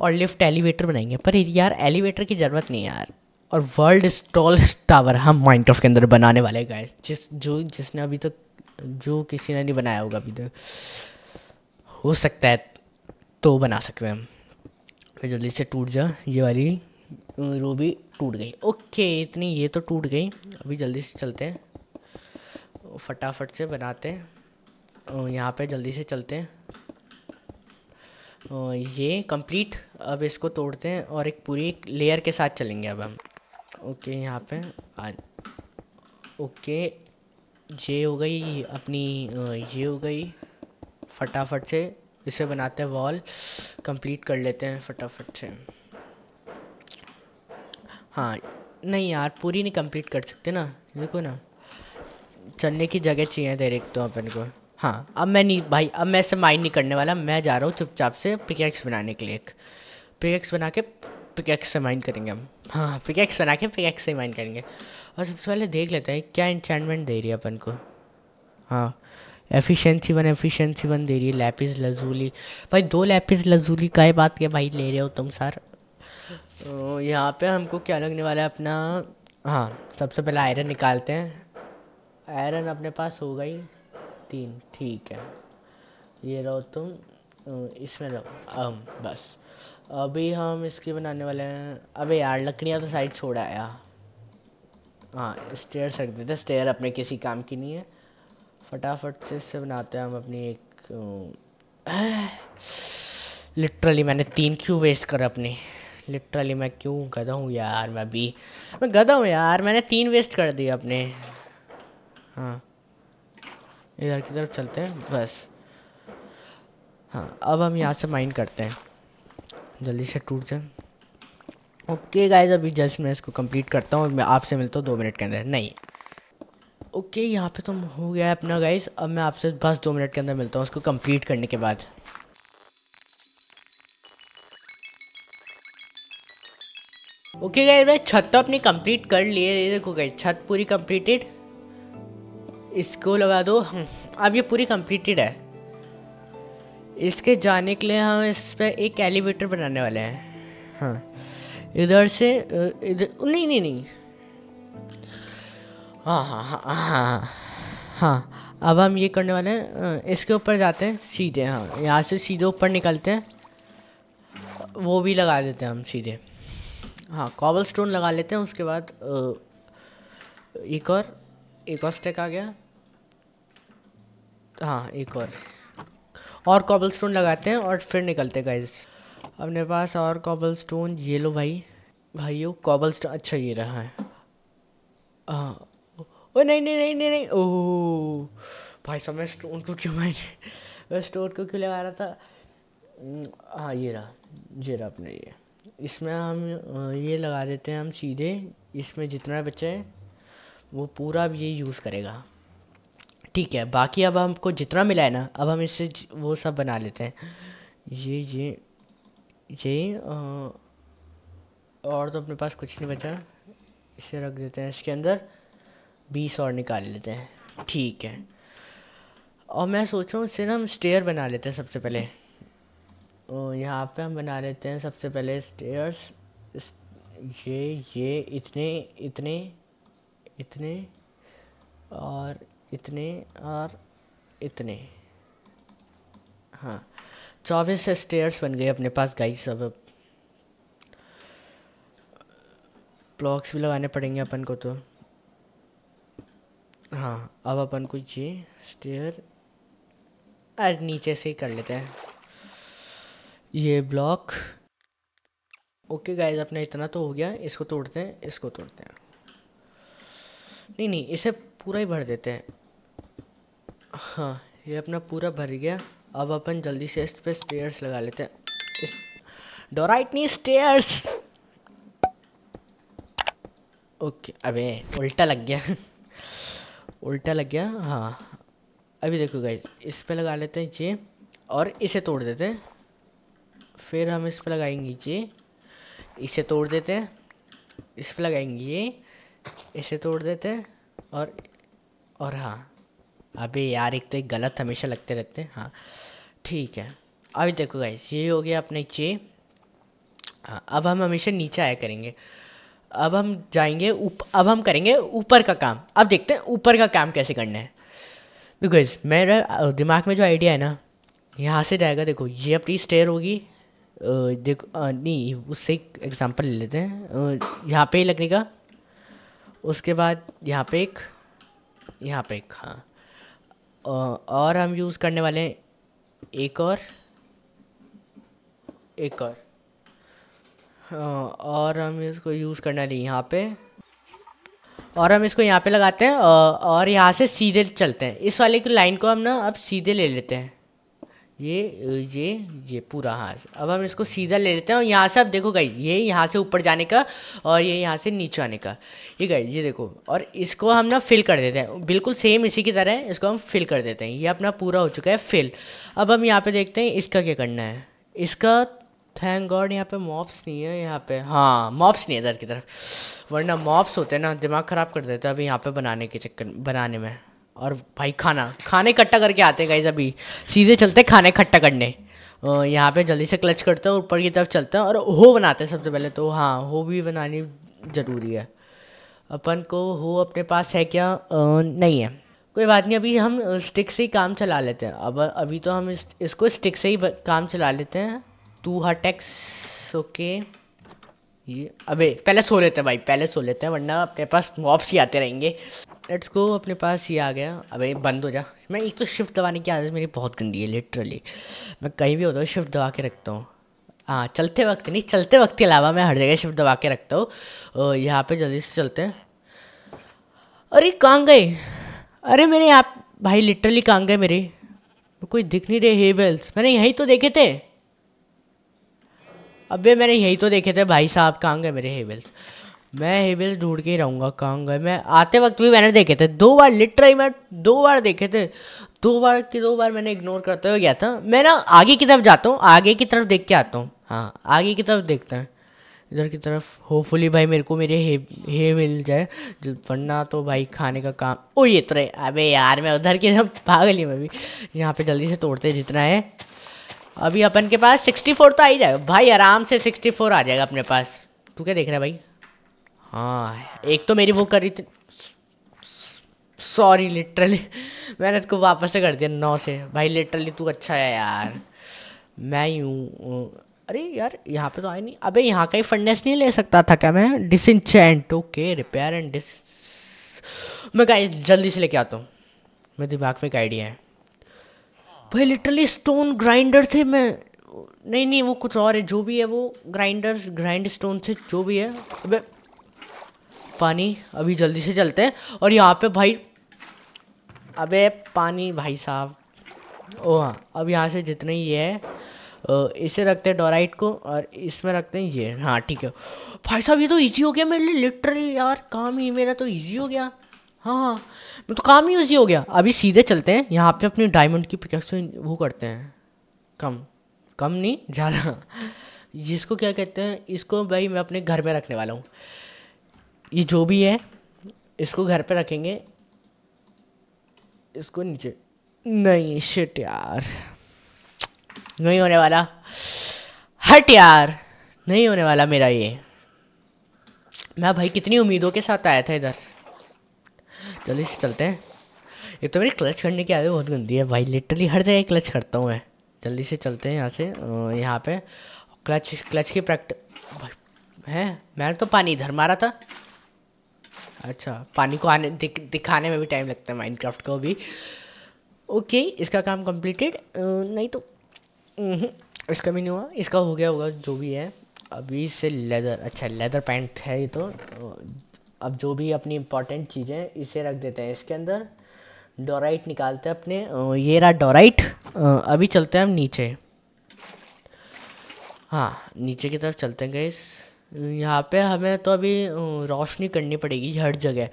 [SPEAKER 1] और लिफ्ट एलिवेटर बनाएंगे पर यार एलिवेटर की ज़रूरत नहीं है यार और वर्ल्ड टॉलेस्ट टावर हम माइनक्राफ्ट के अंदर बनाने वाले गैस जिस जो जिसने अभी तक तो जो किसी ने नहीं बनाया होगा अभी तक हो सकता है तो बना सकते हैं जल्दी से टूट जा ये वाली रो भी टूट गई ओके इतनी ये तो टूट गई अभी जल्दी से चलते हैं फटाफट से बनाते हैं यहाँ पे जल्दी से चलते हैं ये कंप्लीट अब इसको तोड़ते हैं और एक पूरी एक लेयर के साथ चलेंगे अब हम ओके यहाँ पे आ ओके ये हो गई अपनी ये हो गई फटाफट से इसे बनाते हैं वॉल कंप्लीट कर लेते हैं फटाफट से हाँ नहीं यार पूरी नहीं कंप्लीट कर सकते ना देखो ना चलने की जगह चाहिए डायरेक्ट तो अपन को हाँ अब मैं नहीं भाई अब मैं इसे माइंड नहीं करने वाला मैं जा रहा हूँ चुपचाप से पिकेक्स बनाने के लिए एक पिकेक्स बना के पिकेक्स से माइंड करेंगे हम हाँ पिकेक्स बना के पिकेक्स से माइंड करेंगे और सबसे पहले देख लेते हैं क्या इंचमेंट दे रही है अपन को हाँ एफिशिएंसी वन एफिशिएंसी वन दे रही है लैपिस लजूली भाई दो लैपिस लजूली का ही बात के भाई ले रहे हो तुम सर तो यहाँ पे हमको क्या लगने वाला है अपना हाँ सबसे पहले आयरन निकालते हैं आयरन अपने पास हो गई तीन ठीक है ये रहो तुम इसमें रहो हम बस अभी हम इसकी बनाने वाले हैं अबे यार लकड़ियाँ तो साइड छोड़ा यार हाँ स्टेयर रख देते स्टेयर अपने किसी काम की नहीं है फटाफट से इससे बनाते हैं हम अपनी एक लिटरली मैंने तीन क्यों वेस्ट करा अपनी लिटरली मैं क्यों गधा हूँ यार मैं भी मैं गधा हूँ यार मैंने तीन वेस्ट कर दिए अपने हाँ इधर की तरफ चलते हैं बस हाँ अब हम यहाँ से माइंड करते हैं जल्दी से टूट जाए ओके गाइज अभी जस्ट मैं इसको कंप्लीट करता हूँ मैं आपसे मिलता हूँ दो मिनट के अंदर नहीं ओके okay, यहाँ पे तो हो गया है अपना गाइज अब मैं आपसे बस दो मिनट के अंदर मिलता हूँ उसको कंप्लीट करने के बाद ओके okay गाइज मैं छत तो अपनी कंप्लीट कर लिए देखो गाइज छत पूरी कंप्लीटेड इसको लगा दो हम्म, अब ये पूरी कंप्लीटेड है इसके जाने के लिए हम इस पर एक एलिवेटर बनाने वाले हैं हाँ इधर से इधर नहीं नहीं नहीं हाँ हाँ हाँ हाँ हाँ अब हम ये करने वाले हैं इसके ऊपर जाते हैं सीधे हाँ यहाँ से सीधे ऊपर निकलते हैं वो भी लगा देते हैं हम सीधे हाँ कॉबल स्टोन लगा लेते हैं उसके बाद एक और एक और स्टेक आ गया हाँ एक और और कॉबल स्टोन लगाते हैं और फिर निकलते हैं गाइज़ अपने पास और कॉबल स्टोन ये लो भाई भाइयों कॉबल स्टोन अच्छा ये रहा है हाँ ओ नहीं नहीं नहीं नहीं नहीं ओह भाई साहब मैं स्टोन को क्यों मैं स्टोन को क्यों लगा रहा था हम्म, हाँ ये रहा ये रहा अपने ये इसमें हम ये लगा देते हैं हम सीधे इसमें जितना बच्चा है वो पूरा अब ये यूज़ करेगा ठीक है बाकी अब हमको जितना मिला है ना अब हम इससे वो सब बना लेते हैं ये ये यही और तो अपने पास कुछ नहीं बचा इसे रख देते हैं इसके अंदर बीस और निकाल लेते हैं ठीक है और मैं सोच रहा हूँ इससे ना हम स्टेयर बना लेते हैं सबसे पहले यहाँ पे हम बना लेते हैं सबसे पहले स्टेयर्स ये ये इतने इतने इतने और इतने और इतने हाँ चौबीस स्टेयर्स बन गए अपने पास गाइस अब ब्लॉक्स भी लगाने पड़ेंगे अपन को तो हाँ अब अपन को ये स्टेयर अरे नीचे से ही कर लेते हैं ये ब्लॉक ओके गाइस अपना इतना तो हो गया इसको तोड़ते हैं इसको तोड़ते हैं नहीं नहीं इसे पूरा ही भर देते हैं हाँ ये अपना पूरा भर गया अब अपन जल्दी से इस पर स्टेयर्स लगा लेते हैं इस डोराइट नी स्टेयर्स ओके अबे उल्टा लग गया उल्टा लग गया हाँ अभी देखो गाइज इस पे लगा लेते हैं ये और इसे तोड़ देते हैं फिर हम इस पे लगाएंगे ये इसे तोड़ देते हैं इस पे लगाएंगे ये इसे तोड़ देते हैं और और हाँ अभी यार एक तो एक गलत हमेशा लगते रहते हैं हाँ ठीक है अभी देखो गाइस ये हो गया अपने चे हाँ अब हम हमेशा नीचे आया करेंगे अब हम जाएंगे उप, अब हम करेंगे ऊपर का काम अब देखते हैं ऊपर का काम कैसे करना है बिकॉज मेरा दिमाग में जो आइडिया है ना यहाँ से जाएगा देखो ये अपनी स्टेयर होगी देखो नहीं उससे एक एग्ज़ाम्पल ले लेते हैं यहाँ पे ही लगने का उसके बाद यहाँ पे एक यहाँ पे एक हाँ और हम यूज़ करने वाले हैं एक और एक और और हम इसको यूज़ करने वाले यहाँ पे और हम इसको यहाँ पे लगाते हैं और यहाँ से सीधे चलते हैं इस वाले की लाइन को हम ना अब सीधे ले लेते हैं ये ये ये पूरा हाँ अब हम इसको सीधा ले लेते हैं और यहाँ से आप देखो गई ये यहाँ से ऊपर जाने का और ये यहाँ से नीचे आने का ये गई ये देखो और इसको हम ना फिल कर देते हैं बिल्कुल सेम इसी की तरह है इसको हम फिल कर देते हैं ये अपना पूरा हो चुका है फिल अब हम यहाँ पे देखते हैं इसका क्या करना है इसका थैंक गॉड यहाँ पे मॉप्स नहीं है यहाँ पे हाँ मॉप्स नहीं है इधर की तरफ वरना मॉप्स होते हैं ना दिमाग ख़राब कर देते हैं अभी यहाँ पे बनाने के चक्कर बनाने में और भाई खाना खाने इकट्ठा करके आते गाइज अभी सीधे चलते खाने इकट्ठा करने यहाँ पे जल्दी से क्लच करते हैं ऊपर की तरफ चलते हैं और हो बनाते हैं सबसे पहले तो हाँ हो भी बनानी ज़रूरी है अपन को हो अपने पास है क्या आ, नहीं है कोई बात नहीं अभी हम स्टिक से ही काम चला लेते हैं अब अभी तो हम इस, इसको स्टिक से ही काम चला लेते हैं टू हट एक्स ओके ये अबे पहले सो लेते हैं भाई पहले सो लेते हैं वरना अपने पास मॉप्स ही आते रहेंगे लेट्स गो अपने पास ये आ गया अबे बंद हो जा मैं एक तो शिफ्ट दबाने की आदत मेरी बहुत गंदी है लिटरली मैं कहीं भी होता हूँ शिफ्ट दबा के रखता हूँ हाँ चलते वक्त नहीं चलते वक्त के अलावा मैं हर जगह शिफ्ट दबा के रखता हूँ यहाँ पे जल्दी से चलते हैं अरे कहाँ गए अरे मेरे आप भाई लिटरली कहाँ गए मेरे कोई दिख नहीं रहे हेवेल्स मैंने यहीं तो देखे थे अबे मैंने यहीं तो देखे थे भाई साहब कहाँ गए मेरे हेवेल्स मैं हेबल्स ढूंढ के ही रहूँगा कहाँ गए मैं आते वक्त भी मैंने देखे थे दो बार लिटरली मैं दो बार देखे थे दो बार की दो बार मैंने इग्नोर करते हुए गया था मैं ना आगे की तरफ जाता हूँ आगे की तरफ देख के आता हूँ हाँ आगे की तरफ देखते हैं इधर की तरफ होपफुली भाई मेरे को मेरे हे हे मिल जाए वरना तो भाई खाने का काम ओ ये तो रहे अबे यार मैं उधर की तरफ भाग ली मैं भी यहाँ पे जल्दी से तोड़ते जितना है अभी अपन के पास सिक्सटी फोर तो आ ही जाएगा भाई आराम से सिक्सटी फोर आ जाएगा अपने पास तू क्या देख रहा है भाई हाँ एक तो मेरी वो करी थी सॉरी लिटरली मैंने इसको वापस से कर दिया नौ से भाई लिटरली तू अच्छा है यार मैं यूँ अरे यार यहाँ पे तो आए नहीं अबे यहाँ का ही फंडनेस नहीं ले सकता था क्या मैं डिसइंचेंट ओके रिपेयर एंड डिस मैं गाइस जल्दी से लेके आता हूँ मेरे दिमाग में एक आइडिया है भाई लिटरली स्टोन ग्राइंडर से मैं नहीं नहीं वो कुछ और है जो भी है वो ग्राइंडर ग्राइंड स्टोन से जो भी है अभी पानी अभी जल्दी से चलते हैं और यहाँ पे भाई अबे पानी भाई साहब ओ हाँ अब यहाँ से जितने ये है इसे रखते हैं डोराइट को और इसमें रखते हैं ये हाँ ठीक है भाई साहब ये तो इजी हो गया मेरे लिए लिटरली यार काम ही मेरा तो इजी हो गया हाँ, हाँ मैं तो काम ही इजी हो गया अभी सीधे चलते हैं यहाँ पे अपने डायमंड की पिकअप वो करते हैं कम कम नहीं ज़्यादा जिसको क्या कहते हैं इसको भाई मैं अपने घर में रखने वाला हूँ ये जो भी है इसको घर पे रखेंगे इसको नीचे नहीं शिट यार नहीं होने वाला हट यार नहीं होने वाला मेरा ये मैं भाई कितनी उम्मीदों के साथ आया था इधर जल्दी से चलते हैं ये तो मेरी क्लच करने की आदत बहुत गंदी है भाई लिटरली हर जगह क्लच करता हूँ मैं जल्दी से चलते हैं यहाँ से यहाँ पे क्लच क्लच की प्रैक्ट है मैंने तो पानी इधर मारा था अच्छा पानी को आने दिख, दिखाने में भी टाइम लगता है माइनक्राफ्ट को भी ओके इसका काम कंप्लीटेड नहीं तो हम्म, इसका भी नहीं हुआ इसका हो गया होगा जो भी है अभी से लेदर अच्छा लेदर पैंट है ये तो अब जो भी अपनी इम्पोर्टेंट चीज़ें इसे रख देते हैं इसके अंदर डोराइट निकालते हैं अपने ये रहा डोराइट अभी चलते हैं हम नीचे हाँ नीचे की तरफ चलते हैं गए यहाँ पे हमें तो अभी रोशनी करनी पड़ेगी हर जगह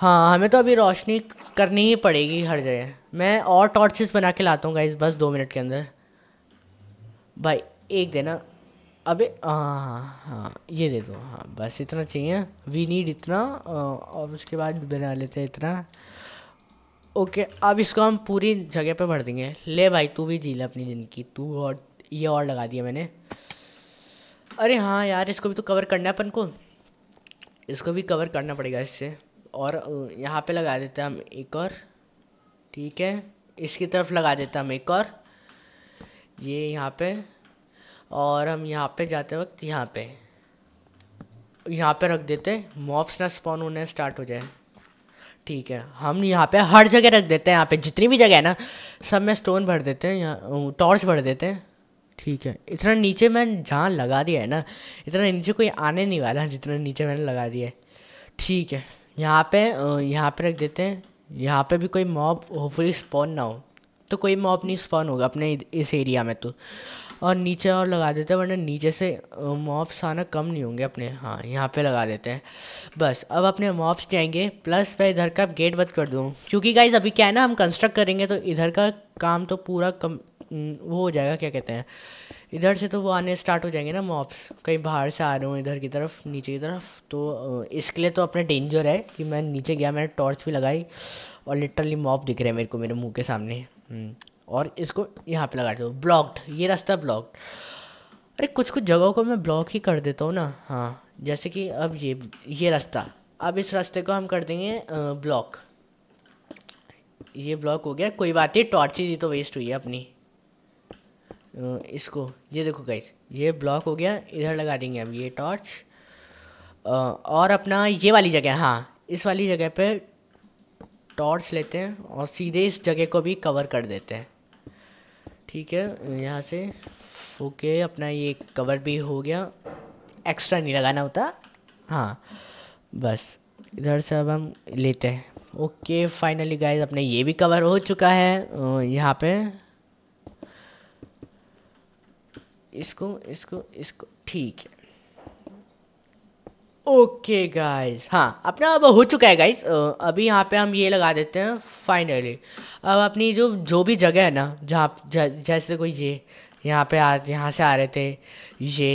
[SPEAKER 1] हाँ हमें तो अभी रोशनी करनी ही पड़ेगी हर जगह मैं और टॉर्चेस बना के लाता हूँ गाइस बस दो मिनट के अंदर भाई एक देना अबे हाँ हाँ ये दे दो हाँ बस इतना चाहिए वी नीड इतना और उसके बाद बना लेते हैं इतना ओके अब इसको हम पूरी जगह पे भर देंगे ले भाई तू भी जी ले अपनी ज़िंदगी तू और ये और लगा दिया मैंने अरे हाँ यार इसको भी तो कवर करना है अपन को इसको भी कवर करना पड़ेगा इससे और यहाँ पे लगा देते हैं हम एक और ठीक है इसकी तरफ लगा देते हैं हम एक और ये यहाँ पे और हम यहाँ पे जाते वक्त यहाँ पे यहाँ पे रख देते मॉप्स ना स्पॉन होने स्टार्ट हो जाए ठीक है हम यहाँ पे हर जगह रख देते हैं यहाँ पे जितनी भी जगह है ना सब में स्टोन भर देते हैं यहाँ टॉर्च भर देते हैं ठीक है इतना नीचे मैंने जहाँ लगा दिया है ना इतना नीचे कोई आने नहीं वाला जितना नीचे मैंने लगा दिया है ठीक है यहाँ पे यहाँ पे रख देते हैं यहाँ पे भी कोई मॉब होपफुली स्पॉन ना हो तो कोई मॉब नहीं स्पॉन होगा अपने इस एरिया में तो और नीचे और लगा देते हैं वरना नीचे से मॉब्स आना कम नहीं होंगे अपने हाँ यहाँ पे लगा देते हैं बस अब अपने मॉब्स जाएंगे प्लस मैं इधर का गेट बंद कर दूँ क्योंकि गाइज अभी क्या है ना हम कंस्ट्रक्ट करेंगे तो इधर का काम तो पूरा कम वो हो जाएगा क्या कहते हैं इधर से तो वो आने स्टार्ट हो जाएंगे ना मॉप्स कहीं बाहर से आ रहे हो इधर की तरफ नीचे की तरफ तो इसके लिए तो अपने डेंजर है कि मैं नीचे गया मैंने टॉर्च भी लगाई और लिटरली मॉप दिख रहे हैं मेरे को मेरे मुंह के सामने हम्म, और इसको यहाँ पे लगा दो ब्लॉक्ड ये रास्ता ब्लॉक्ड अरे कुछ कुछ जगहों को मैं ब्लॉक ही कर देता हूँ ना हाँ जैसे कि अब ये ये रास्ता अब इस रास्ते को हम कर देंगे ब्लॉक ये ब्लॉक हो गया कोई बात नहीं टॉर्च ही तो वेस्ट हुई है अपनी इसको ये देखो गाइस ये ब्लॉक हो गया इधर लगा देंगे अब ये टॉर्च और अपना ये वाली जगह हाँ इस वाली जगह पे टॉर्च लेते हैं और सीधे इस जगह को भी कवर कर देते हैं ठीक है यहाँ से ओके अपना ये कवर भी हो गया एक्स्ट्रा नहीं लगाना होता हाँ बस इधर से अब हम लेते हैं ओके फाइनली गाइस अपने ये भी कवर हो चुका है यहाँ पे इसको इसको इसको ठीक है ओके गाइस हाँ अपना अब हो चुका है गाइस अभी यहाँ पे हम ये लगा देते हैं फाइनली अब अपनी जो जो भी जगह है ना जहाँ जैसे कोई ये यहाँ पे आ यहाँ से आ रहे थे ये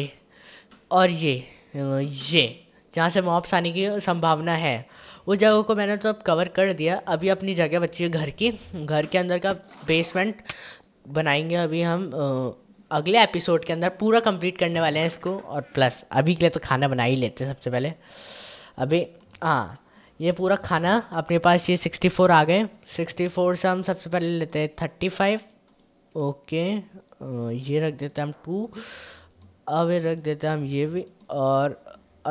[SPEAKER 1] और ये ये जहाँ से मॉप्स आने की संभावना है उस जगह को मैंने तो अब कवर कर दिया अभी अपनी जगह बची है घर की घर के अंदर का बेसमेंट बनाएंगे अभी हम अगले एपिसोड के अंदर पूरा कंप्लीट करने वाले हैं इसको और प्लस अभी के लिए तो खाना बना ही लेते हैं सबसे पहले अभी हाँ ये पूरा खाना अपने पास ये सिक्सटी फोर आ गए सिक्सटी फोर से हम सबसे पहले लेते हैं थर्टी फाइव ओके ये रख देते हैं हम टू अब ये रख देते हैं हम ये भी और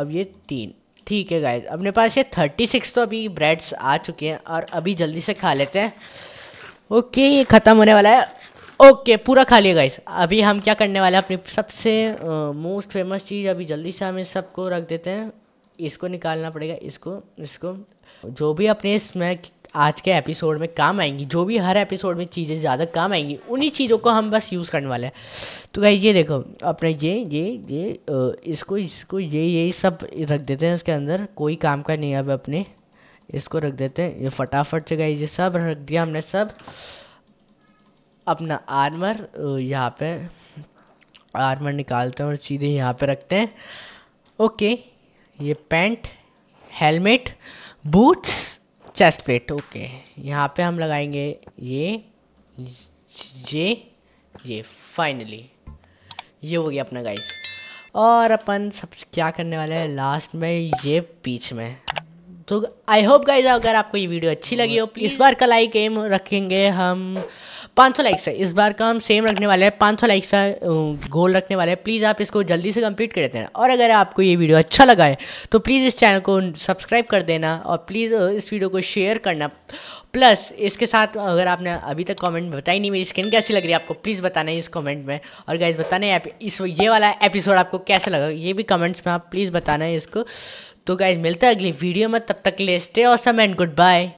[SPEAKER 1] अब ये तीन ठीक है गाइज अपने पास ये थर्टी सिक्स तो अभी ब्रेड्स आ चुके हैं और अभी जल्दी से खा लेते हैं ओके ये ख़त्म होने वाला है ओके पूरा खा लिया गाइस अभी हम क्या करने वाले हैं अपनी सबसे मोस्ट फेमस चीज़ अभी जल्दी से हम इस सबको रख देते हैं इसको निकालना पड़ेगा इसको इसको जो भी अपने इसमें आज के एपिसोड में काम आएंगी जो भी हर एपिसोड में चीज़ें ज़्यादा काम आएंगी उन्हीं चीज़ों को हम बस यूज़ करने वाले हैं तो भाई ये देखो अपने ये ये ये इसको इसको ये ये सब रख देते हैं इसके अंदर कोई काम का नहीं है अब अपने इसको रख देते हैं ये फटाफट से गई ये सब रख दिया हमने सब अपना आर्मर यहाँ पे आर्मर निकालते हैं और सीधे यहाँ पे रखते हैं ओके ये pant helmet boots chestplate okay यहाँ पे हम लगाएंगे ये ये ये फाइनली ये हो गया अपना गाइस और अपन सब क्या करने वाले हैं लास्ट में ये बीच में तो आई होप गाइज अगर आपको ये वीडियो अच्छी लगी हो प्लीज़ इस बार का लाइक एम रखेंगे हम पाँच सौ लाइक्स है इस बार का हम सेम रखने वाले हैं पाँच सौ लाइक्स का गोल रखने वाले हैं प्लीज़ आप इसको जल्दी से कंप्लीट कर देते हैं और अगर आपको ये वीडियो अच्छा लगा है तो प्लीज़ इस चैनल को सब्सक्राइब कर देना और प्लीज़ इस वीडियो को शेयर करना प्लस इसके साथ अगर आपने अभी तक कमेंट में बताई नहीं मेरी स्किन कैसी लग रही है आपको प्लीज़ बताना है इस कमेंट में और गाइज बताना है इस ये वाला एपिसोड आपको कैसा लगा ये भी कमेंट्स में आप प्लीज़ बताना है इसको तो गाइज मिलता है अगली वीडियो में तब तक लिए स्टे और सम एंड गुड बाय